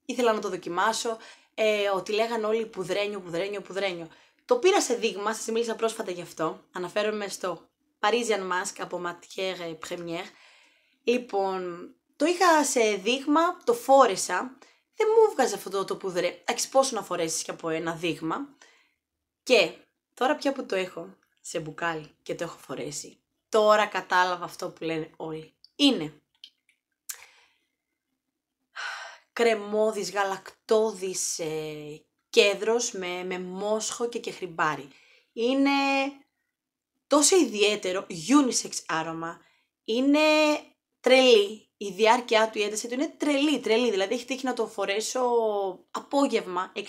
ήθελα να το δοκιμάσω, ε, ότι λέγαν όλοι πουδρένιο, πουδρένιο, πουδρένιο. Το πήρα σε δείγμα, σας μίλησα πρόσφατα γι' αυτό. Αναφέρομαι στο Parisian Mask από Matière Premier. Λοιπόν, το είχα σε δείγμα, το φόρεσα. Δεν μου βγάζε αυτό το, το πουδρέ. να φορέσεις και από ένα δείγμα. Και Τώρα πια που το έχω σε μπουκάλι και το έχω φορέσει, τώρα κατάλαβα αυτό που λένε όλοι. Είναι κρεμόδης, γαλακτόδης ε, κέδρος με, με μόσχο και κεχριμπάρι. Είναι τόσο ιδιαίτερο, unisex άρωμα. Είναι τρελή. Η διάρκεια του, η ένταση του είναι τρελή, τρελή. Δηλαδή έχει τύχει να το φορέσω απόγευμα, 6-7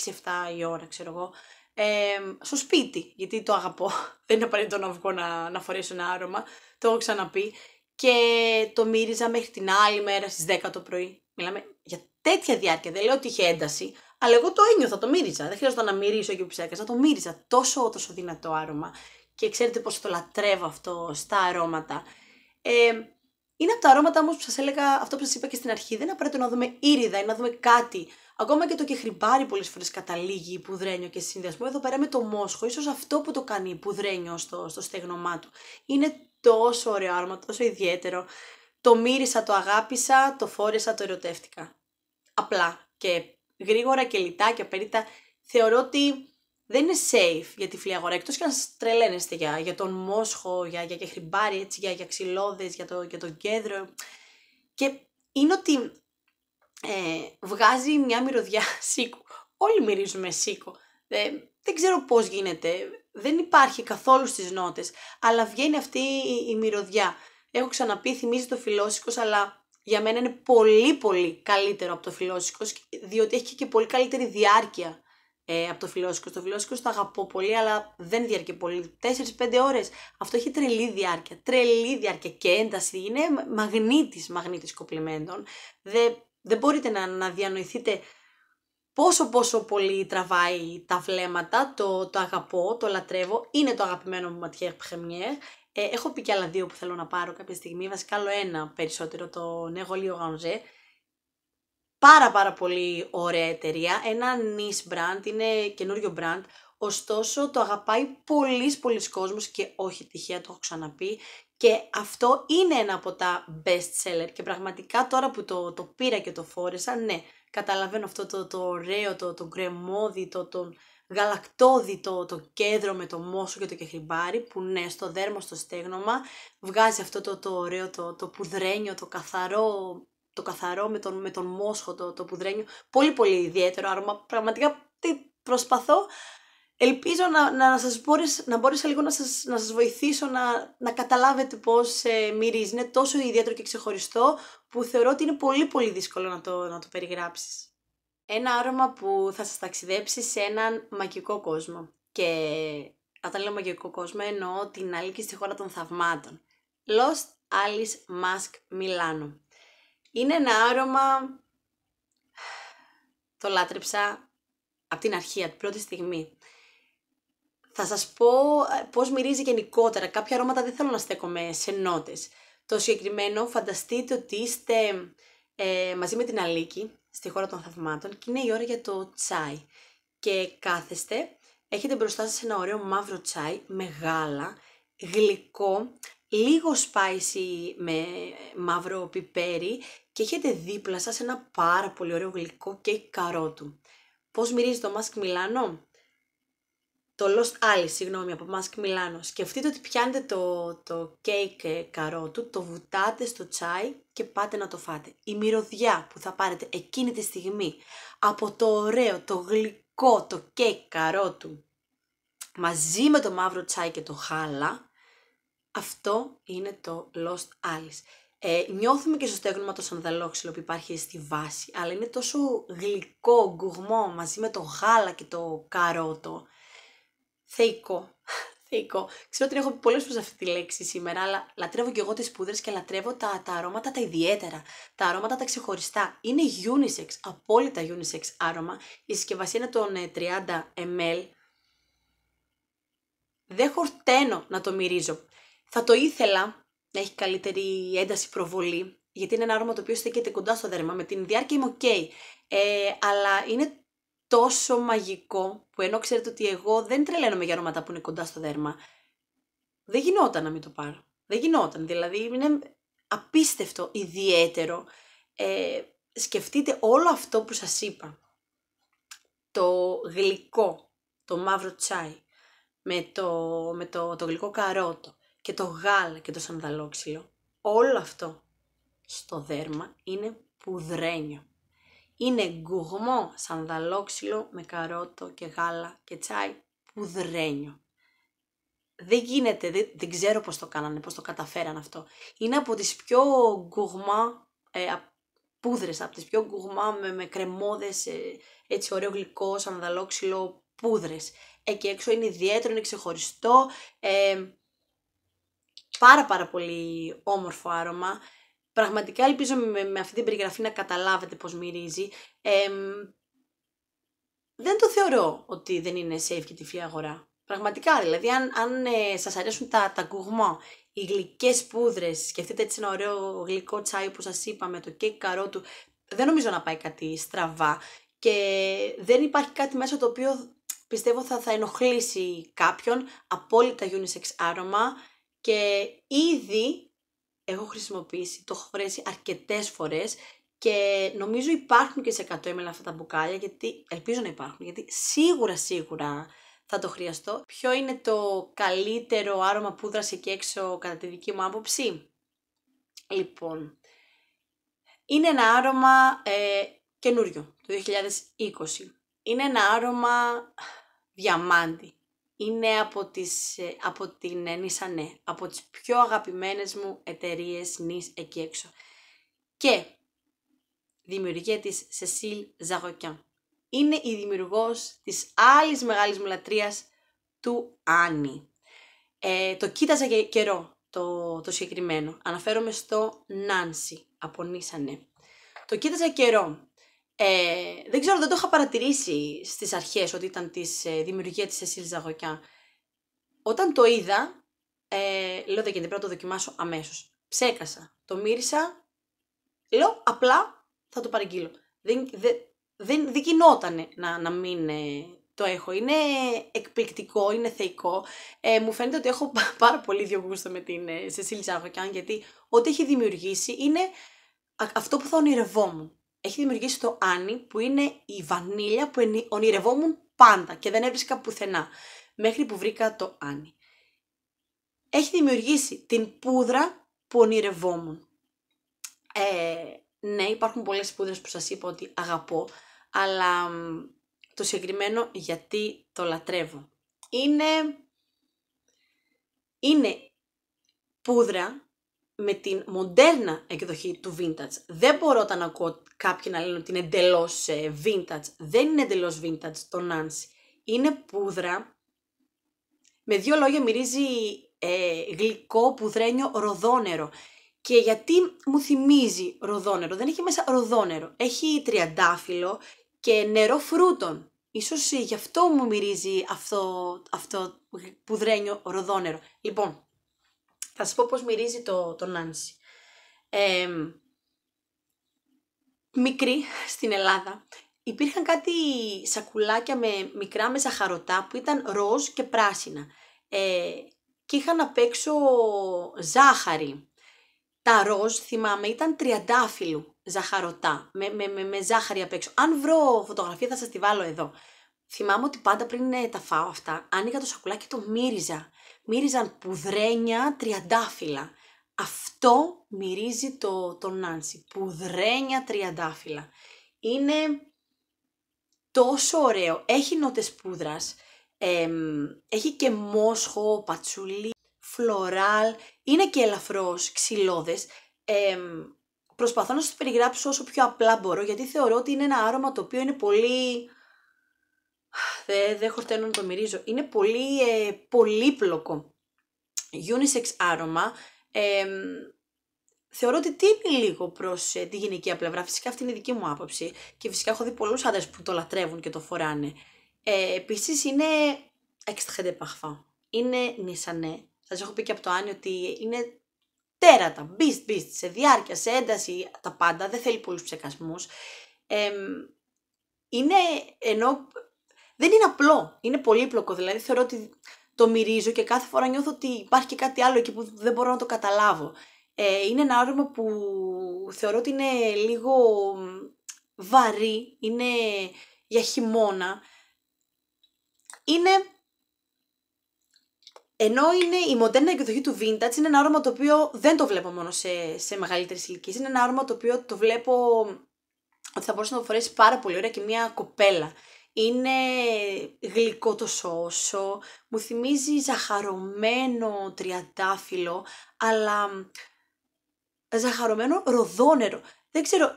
η ώρα, ξέρω εγώ, ε, στο σπίτι, γιατί το αγαπώ. Δεν είναι απαραίτητο να βγω να, να φορέσω ένα άρωμα, το έχω ξαναπεί. Και το μύριζα μέχρι την άλλη μέρα στις 10 το πρωί. Μιλάμε για τέτοια διάρκεια, δεν λέω ότι είχε ένταση, αλλά εγώ το ένιωθα, το μύριζα. Δεν χρειάζεται να μυρίσω και που το μύριζα. Τόσο, τόσο δυνατό άρωμα. Και ξέρετε πόσο το λατρεύω αυτό στα αρώματα. Ε, είναι από τα αρώματα όμως που σας έλεγα αυτό που σας είπα και στην αρχή. Δεν απαραίτητο να δούμε ήριδα ή να δούμε κάτι. Ακόμα και το χρυμπάρι πολλές φορές καταλήγει υπουδρένιο και συνδυασμό. Εδώ πέρα με το μόσχο, ίσως αυτό που το κάνει υπουδρένιο στο, στο στέγνωμά του. Είναι τόσο ωραίο άρωμα, τόσο ιδιαίτερο. Το μύρισα, το αγάπησα, το φόρεσα, το ερωτεύτηκα. Απλά και γρήγορα και λιτά και απέριτα. Θεωρώ ότι δεν είναι safe για τη φλιαγορά, Εκτός και αν τρελαίνεστε για, για τον μόσχο, για, για, για χρυμπάρι, έτσι, για, για για, το, για τον κέντρο. Και είναι ότι ε, βγάζει μια μυρωδιά σίκου. Όλοι μυρίζουμε σίκο. Ε, δεν ξέρω πώς γίνεται. Δεν υπάρχει καθόλου στις νότες. Αλλά βγαίνει αυτή η, μυρωδιά. Έχω ξαναπεί, θυμίζει το φιλόσικος, αλλά για μένα είναι πολύ πολύ καλύτερο από το φιλόσικος, διότι έχει και πολύ καλύτερη διάρκεια ε, από το φιλόσικο. Το φιλόσικο το αγαπώ πολύ, αλλά δεν διαρκεί πολύ. 4-5 ώρες. Αυτό έχει τρελή διάρκεια. Τρελή διάρκεια και ένταση. Είναι μαγνήτης μαγνήτης κοπλιμέντων. Δεν, δεν μπορείτε να, να διανοηθείτε πόσο πόσο πολύ τραβάει τα βλέμματα, το, το αγαπώ, το λατρεύω, είναι το αγαπημένο μου Ματιέρ Πρεμιέρ. έχω πει και άλλα δύο που θέλω να πάρω κάποια στιγμή, βασικά άλλο ένα περισσότερο, το Νεγολίο Γανζέ, πάρα πάρα πολύ ωραία εταιρεία, ένα niche brand, είναι καινούριο brand, ωστόσο το αγαπάει πολλοί πολλοί κόσμος και όχι τυχαία το έχω ξαναπεί και αυτό είναι ένα από τα best seller και πραγματικά τώρα που το, το πήρα και το φόρεσα, ναι, καταλαβαίνω αυτό το, το ωραίο, το, το γκρεμόδι, το, το γαλακτόδι το, το κέντρο με το μόσο και το κεχλιμπάρι που ναι, στο δέρμα, στο στέγνωμα. βγάζει αυτό το, το ωραίο, το, το πουδρένιο, το καθαρό το καθαρό, με τον, με τον μόσχο, το, το πουδρένιο. Πολύ πολύ ιδιαίτερο άρωμα. Πραγματικά τι προσπαθώ. Ελπίζω να, να, σας να λίγο να σας, να σας βοηθήσω να, να καταλάβετε πώς ε, μυρίζει. Είναι τόσο ιδιαίτερο και ξεχωριστό που θεωρώ ότι είναι πολύ πολύ δύσκολο να το, να το περιγράψεις. Ένα άρωμα που θα σας ταξιδέψει σε έναν μαγικό κόσμο. Και όταν λέω μαγικό κόσμο εννοώ την αλήκη στη χώρα των θαυμάτων. Lost Alice Mask Milano. Είναι ένα άρωμα... Το λάτρεψα από την αρχή, από την πρώτη στιγμή. Θα σας πω ε, πώς μυρίζει γενικότερα. Κάποια αρώματα δεν θέλω να στέκομαι σε νότες. Το συγκεκριμένο φανταστείτε ότι είστε ε, μαζί με την Αλίκη στη χώρα των θαυμάτων και είναι η ώρα για το τσάι. Και κάθεστε, έχετε μπροστά σας ένα ωραίο μαύρο τσάι, μεγάλα, γλυκό, λίγο spicy με μαύρο πιπέρι και έχετε δίπλα σας ένα πάρα πολύ ωραίο γλυκό κέικ καρότου. Πώς μυρίζει το Mask Milano? Το Lost Alice, συγγνώμη, από Mask Milano. Σκεφτείτε ότι πιάνετε το, το κέικ ε, καρότου, το βουτάτε στο τσάι και πάτε να το φάτε. Η μυρωδιά που θα πάρετε εκείνη τη στιγμή από το ωραίο, το γλυκό, το κέικ καρότου μαζί με το μαύρο τσάι και το χάλα, αυτό είναι το Lost Alice. Ε, νιώθουμε και στο στέγνωμα το σανδαλόξυλο που υπάρχει στη βάση, αλλά είναι τόσο γλυκό, γκουγμό, μαζί με το γάλα και το καρότο. Θεϊκό. Θεϊκό. Ξέρω ότι έχω πει πολλές φορές αυτή τη λέξη σήμερα, αλλά λατρεύω και εγώ τις πούδρες και λατρεύω τα, τα αρώματα τα ιδιαίτερα, τα αρώματα τα ξεχωριστά. Είναι unisex, απόλυτα unisex άρωμα. Η συσκευασία είναι των 30 ε, ml. Δεν χορταίνω να το μυρίζω. Θα το ήθελα να έχει καλύτερη ένταση προβολή, γιατί είναι ένα άρωμα το οποίο στέκεται κοντά στο δέρμα. Με την διάρκεια είμαι οκ. Ε, αλλά είναι τόσο μαγικό που ενώ ξέρετε ότι εγώ δεν τρελαίνομαι για αρώματα που είναι κοντά στο δέρμα, δεν γινόταν να μην το πάρω. Δεν γινόταν. Δηλαδή είναι απίστευτο, ιδιαίτερο. Ε, σκεφτείτε όλο αυτό που σας είπα. Το γλυκό, το μαύρο τσάι, με το, με το, το γλυκό καρότο, και το γάλα και το σανδαλόξυλο, όλο αυτό στο δέρμα είναι πουδρένιο. Είναι γκουγμό σανδαλόξυλο με καρότο και γάλα και τσάι πουδρένιο. Δεν γίνεται, δεν, ξέρω πώς το κάνανε, πώς το καταφέραν αυτό. Είναι από τις πιο γκουγμά ε, πούδρες, από τις πιο γκουγμά με, με κρεμόδες, ε, έτσι ωραίο γλυκό, σανδαλόξυλο, πούδρες. Εκεί έξω είναι ιδιαίτερο, είναι ξεχωριστό, ε, πάρα πάρα πολύ όμορφο άρωμα. Πραγματικά ελπίζω με, με αυτή την περιγραφή να καταλάβετε πώς μυρίζει. δεν το θεωρώ ότι δεν είναι safe και τυφλή αγορά. Πραγματικά, δηλαδή, αν, αν ε, σας αρέσουν τα, τα οι γλυκές πούδρες, σκεφτείτε έτσι ένα ωραίο γλυκό τσάι που σας είπαμε, το κέικ καρότου, δεν νομίζω να πάει κάτι στραβά και δεν υπάρχει κάτι μέσα το οποίο πιστεύω θα, θα ενοχλήσει κάποιον, απόλυτα unisex άρωμα, και ήδη έχω χρησιμοποιήσει, το έχω φορέσει αρκετές φορές και νομίζω υπάρχουν και σε 100 ml αυτά τα μπουκάλια, γιατί ελπίζω να υπάρχουν, γιατί σίγουρα σίγουρα θα το χρειαστώ. Ποιο είναι το καλύτερο άρωμα δρασε και έξω κατά τη δική μου άποψη. Λοιπόν, είναι ένα άρωμα ε, καινούριο, το 2020. Είναι ένα άρωμα διαμάντι είναι από, τις, από την Νίσανέ, από τις πιο αγαπημένες μου εταιρείες νης εκεί έξω. Και δημιουργία της Σεσίλ Είναι η δημιουργός της άλλης μεγάλης μου λατρείας του Άννη. Ε, το κοίταζα καιρό το, το συγκεκριμένο. Αναφέρομαι στο νάνση από Νίσανε. Το κοίταζα καιρό. Ε, δεν ξέρω, δεν το είχα παρατηρήσει στις αρχές ότι ήταν της ε, δημιουργία της Σεσίλ Ζαγωκιά. Όταν το είδα, ε, λέω δεν πρέπει να το δοκιμάσω αμέσως. Ψέκασα, το μύρισα, λέω απλά θα το παραγγείλω. Δεν, δεν, να, να μην ε, το έχω. Είναι εκπληκτικό, είναι θεϊκό. Ε, μου φαίνεται ότι έχω πάρα πολύ δύο γούστα με την ε, γιατί ό,τι έχει δημιουργήσει είναι αυτό που θα ονειρευόμουν έχει δημιουργήσει το Άνι που είναι η βανίλια που ονειρευόμουν πάντα και δεν έβρισκα πουθενά μέχρι που βρήκα το Άνι. Έχει δημιουργήσει την πούδρα που ονειρευόμουν. Ε, ναι, υπάρχουν πολλές πούδρες που σας είπα ότι αγαπώ, αλλά το συγκεκριμένο γιατί το λατρεύω. Είναι, είναι πούδρα με την μοντέρνα εκδοχή του vintage. Δεν μπορώ όταν ακούω κάποιοι να λένε ότι είναι εντελώς ε, vintage. Δεν είναι εντελώς vintage το Nancy. Είναι πούδρα. Με δύο λόγια μυρίζει ε, γλυκό πουδρένιο ροδόνερο. Και γιατί μου θυμίζει ροδόνερο. Δεν έχει μέσα ροδόνερο. Έχει τριαντάφυλλο και νερό φρούτων. Ίσως γι' αυτό μου μυρίζει αυτό, αυτό πουδρένιο ροδόνερο. Λοιπόν, θα σα πω πώς μυρίζει το, το Νάνση. μικρή στην Ελλάδα υπήρχαν κάτι σακουλάκια με μικρά με ζαχαρωτά που ήταν ροζ και πράσινα ε, και είχαν απ' έξω ζάχαρη. Τα ροζ, θυμάμαι, ήταν τριαντάφυλλου ζαχαρωτά, με, με, με, με ζάχαρη απ' έξω. Αν βρω φωτογραφία θα σας τη βάλω εδώ. Θυμάμαι ότι πάντα πριν ε, τα φάω αυτά, άνοιγα το σακουλάκι και το μύριζα μύριζαν πουδρένια τριαντάφυλλα. Αυτό μυρίζει το, το Νάνσι, πουδρένια τριαντάφυλλα. Είναι τόσο ωραίο, έχει νότες πούδρας, έχει και μόσχο, πατσουλί, φλωράλ, είναι και ελαφρώς ξυλώδες. προσπαθώ να σας περιγράψω όσο πιο απλά μπορώ, γιατί θεωρώ ότι είναι ένα άρωμα το οποίο είναι πολύ καφέ, δεν χορταίνω να το μυρίζω. Είναι πολύ ε, πολύπλοκο. Unisex άρωμα. Ε, θεωρώ ότι τίνει λίγο προς ε, τη γυναικεία πλευρά. Φυσικά αυτή είναι η δική μου άποψη. Και φυσικά έχω δει πολλούς άντρες που το λατρεύουν και το φοράνε. Ε, Επίσης είναι extrême parfum. Είναι νησανέ. Σας έχω πει και από το Άνι ότι είναι τέρατα, beast, beast, σε διάρκεια, σε ένταση, τα πάντα. Δεν θέλει πολλούς ψεκασμούς. είναι, ενώ δεν είναι απλό. Είναι πολύπλοκο. Δηλαδή θεωρώ ότι το μυρίζω και κάθε φορά νιώθω ότι υπάρχει και κάτι άλλο εκεί που δεν μπορώ να το καταλάβω. Ε, είναι ένα όρομα που θεωρώ ότι είναι λίγο βαρύ, είναι για χειμώνα. Είναι... Ενώ είναι η μοντέρνα εκδοχή του vintage, είναι ένα όρομα το οποίο δεν το βλέπω μόνο σε, σε μεγαλύτερη ηλικία. Είναι ένα όρομα το οποίο το βλέπω ότι θα μπορούσε να το φορέσει πάρα πολύ ωραία και μια κοπέλα είναι γλυκό το σώσο, μου θυμίζει ζαχαρωμένο τριαντάφυλλο, αλλά ζαχαρωμένο ροδόνερο. Δεν ξέρω,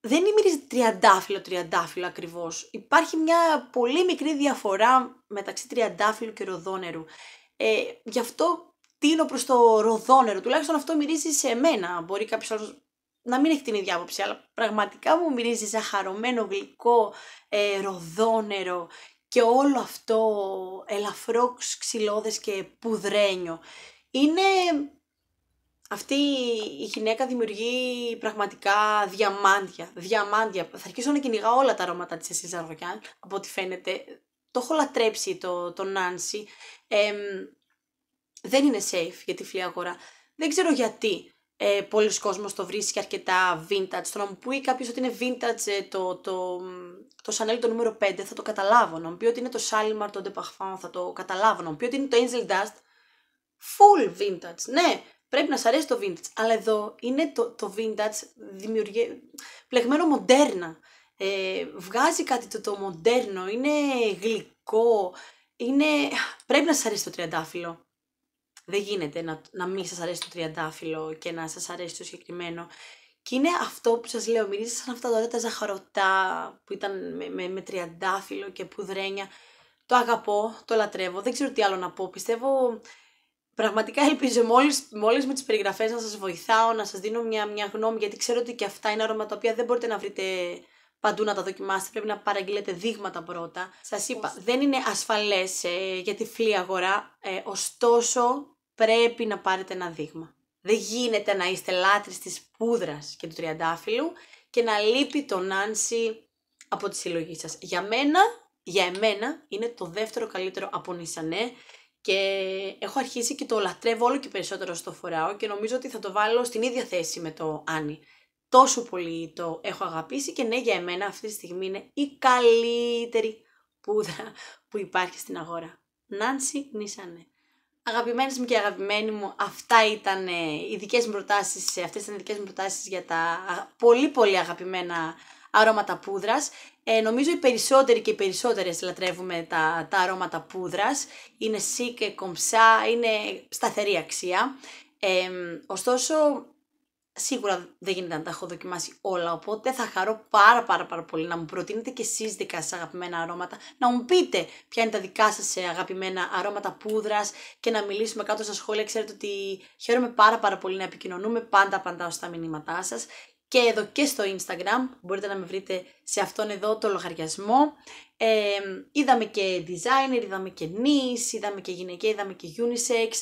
δεν μυρίζει τριαντάφυλλο, τριαντάφυλλο ακριβώς. Υπάρχει μια πολύ μικρή διαφορά μεταξύ τριαντάφυλλου και ροδόνερου. Ε, γι' αυτό τίνω προς το ροδόνερο, τουλάχιστον αυτό μυρίζει σε μένα. Μπορεί κάποιος να μην έχει την ίδια άποψη, αλλά πραγματικά μου μυρίζει ζαχαρωμένο γλυκό, ε, ροδόνερο και όλο αυτό ελαφρό ξυλώδες και πουδρένιο. Είναι... Αυτή η γυναίκα δημιουργεί πραγματικά διαμάντια, διαμάντια. Θα αρχίσω να κυνηγά όλα τα αρώματα της Εσύ Ζαρδοκιάν, από ό,τι φαίνεται. Το έχω λατρέψει το, το Νάνσι. Ε, δεν είναι safe για τη φλή αγορά. Δεν ξέρω γιατί ε, πολλοί κόσμος το βρίσκει αρκετά vintage. Το να μου πει κάποιος ότι είναι vintage ε, το, το, το Chanel το νούμερο 5 θα το καταλάβω. Να μου πει ότι είναι το Salimar το De θα το καταλάβω. Να μου πει ότι είναι το Angel Dust full vintage. Ναι, πρέπει να σ' αρέσει το vintage. Αλλά εδώ είναι το, το vintage δημιουργε... πλεγμένο μοντέρνα. Ε, βγάζει κάτι το, το μοντέρνο, είναι γλυκό, είναι... πρέπει να σ' αρέσει το τριαντάφυλλο. Δεν γίνεται να, να μην σας αρέσει το τριαντάφυλλο και να σας αρέσει το συγκεκριμένο. Και είναι αυτό που σας λέω, μυρίζεις σαν αυτά τα ζαχαρωτά που ήταν με, με, με τριαντάφυλλο και πουδρένια. Το αγαπώ, το λατρεύω, δεν ξέρω τι άλλο να πω. Πιστεύω, πραγματικά ελπίζω με μόλις με τις περιγραφές, να σας βοηθάω, να σας δίνω μια, μια γνώμη, γιατί ξέρω ότι και αυτά είναι αρώματα τα οποία δεν μπορείτε να βρείτε παντού να τα δοκιμάσετε, πρέπει να παραγγείλετε δείγματα πρώτα. Σας είπα, δεν είναι ασφαλές ε, για τη φλή αγορά, ε, ωστόσο πρέπει να πάρετε ένα δείγμα. Δεν γίνεται να είστε λάτρης της πούδρας και του τριαντάφυλλου και να λείπει το νάνσι από τη συλλογή σας. Για μένα, για εμένα, είναι το δεύτερο καλύτερο από Νισανέ και έχω αρχίσει και το λατρεύω όλο και περισσότερο στο φοράω και νομίζω ότι θα το βάλω στην ίδια θέση με το Άνι. Τόσο πολύ το έχω αγαπήσει και ναι, για εμένα αυτή τη στιγμή είναι η καλύτερη πούδρα που υπάρχει στην αγορά. Νάνση Νισανέ. Αγαπημένες μου και αγαπημένοι μου, αυτά ήταν οι δικές μου προτάσεις, αυτές ήταν οι δικές μου προτάσεις για τα πολύ πολύ αγαπημένα αρώματα πούδρας. Ε, νομίζω οι περισσότεροι και οι περισσότερες λατρεύουμε τα, τα αρώματα πούδρας. Είναι σίκε κομψά, είναι σταθερή αξία. Ε, ωστόσο, Σίγουρα δεν γίνεται να τα έχω δοκιμάσει όλα, οπότε θα χαρώ πάρα πάρα πάρα πολύ να μου προτείνετε και εσείς δικά σας αγαπημένα αρώματα, να μου πείτε ποια είναι τα δικά σας ε, αγαπημένα αρώματα πούδρας και να μιλήσουμε κάτω στα σχόλια. Ξέρετε ότι χαίρομαι πάρα πάρα πολύ να επικοινωνούμε πάντα πάντα στα μηνύματά σας και εδώ και στο Instagram, μπορείτε να με βρείτε σε αυτόν εδώ το λογαριασμό. είδαμε και designer, είδαμε και νης, είδαμε και γυναικεία, είδαμε και unisex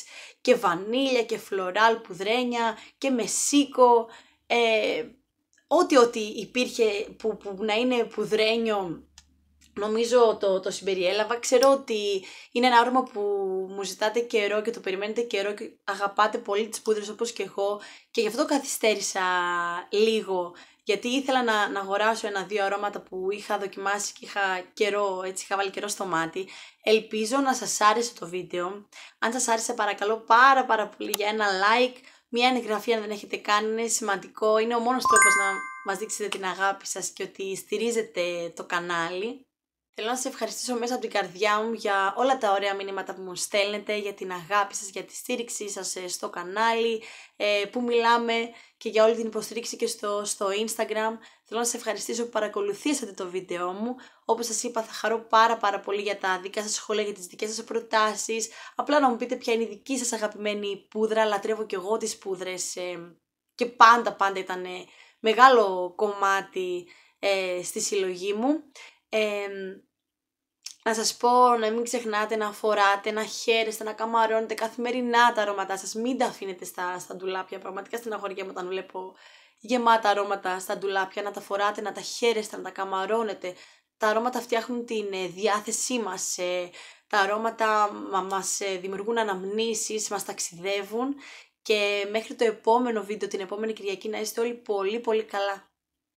και βανίλια και φλωράλ πουδρένια και μεσίκο. Ε, ό,τι ό,τι υπήρχε που, που να είναι πουδρένιο Νομίζω το, το συμπεριέλαβα. Ξέρω ότι είναι ένα αρώμα που μου ζητάτε καιρό και το περιμένετε καιρό και αγαπάτε πολύ τις πούδρες όπως και εγώ και γι' αυτό καθυστέρησα λίγο γιατί ήθελα να, να αγοράσω ένα-δύο αρώματα που είχα δοκιμάσει και είχα καιρό, έτσι είχα βάλει καιρό στο μάτι. Ελπίζω να σας άρεσε το βίντεο. Αν σας άρεσε παρακαλώ πάρα πάρα πολύ για ένα like, μια εγγραφή αν δεν έχετε κάνει, είναι σημαντικό. Είναι ο μόνος τρόπος να μας δείξετε την αγάπη σας και ότι στηρίζετε το κανάλι. Θέλω να σας ευχαριστήσω μέσα από την καρδιά μου για όλα τα ωραία μηνύματα που μου στέλνετε, για την αγάπη σας, για τη στήριξή σας ε, στο κανάλι, ε, που μιλάμε και για όλη την υποστήριξη και στο, στο Instagram. Θέλω να σας ευχαριστήσω που παρακολουθήσατε το βίντεο μου. Όπως σας είπα θα χαρώ πάρα πάρα πολύ για τα δικά σας σχόλια, για τις δικές σας προτάσεις. Απλά να μου πείτε ποια είναι η δική σας αγαπημένη πούδρα. Λατρεύω και εγώ τις πούδρες ε, και πάντα πάντα ήταν μεγάλο κομμάτι στη συλλογή μου να σας πω να μην ξεχνάτε να φοράτε, να χαίρεστε, να καμαρώνετε καθημερινά τα αρώματά σας. Μην τα αφήνετε στα, στα ντουλάπια. Πραγματικά στην αγορία μου όταν βλέπω γεμάτα αρώματα στα ντουλάπια, να τα φοράτε, να τα χαίρεστε, να τα καμαρώνετε. Τα αρώματα φτιάχνουν την ε, διάθεσή μας, ε, τα αρώματα μας ε, δημιουργούν αναμνήσεις, μας ταξιδεύουν και μέχρι το επόμενο βίντεο, την επόμενη Κυριακή να είστε όλοι πολύ πολύ καλά.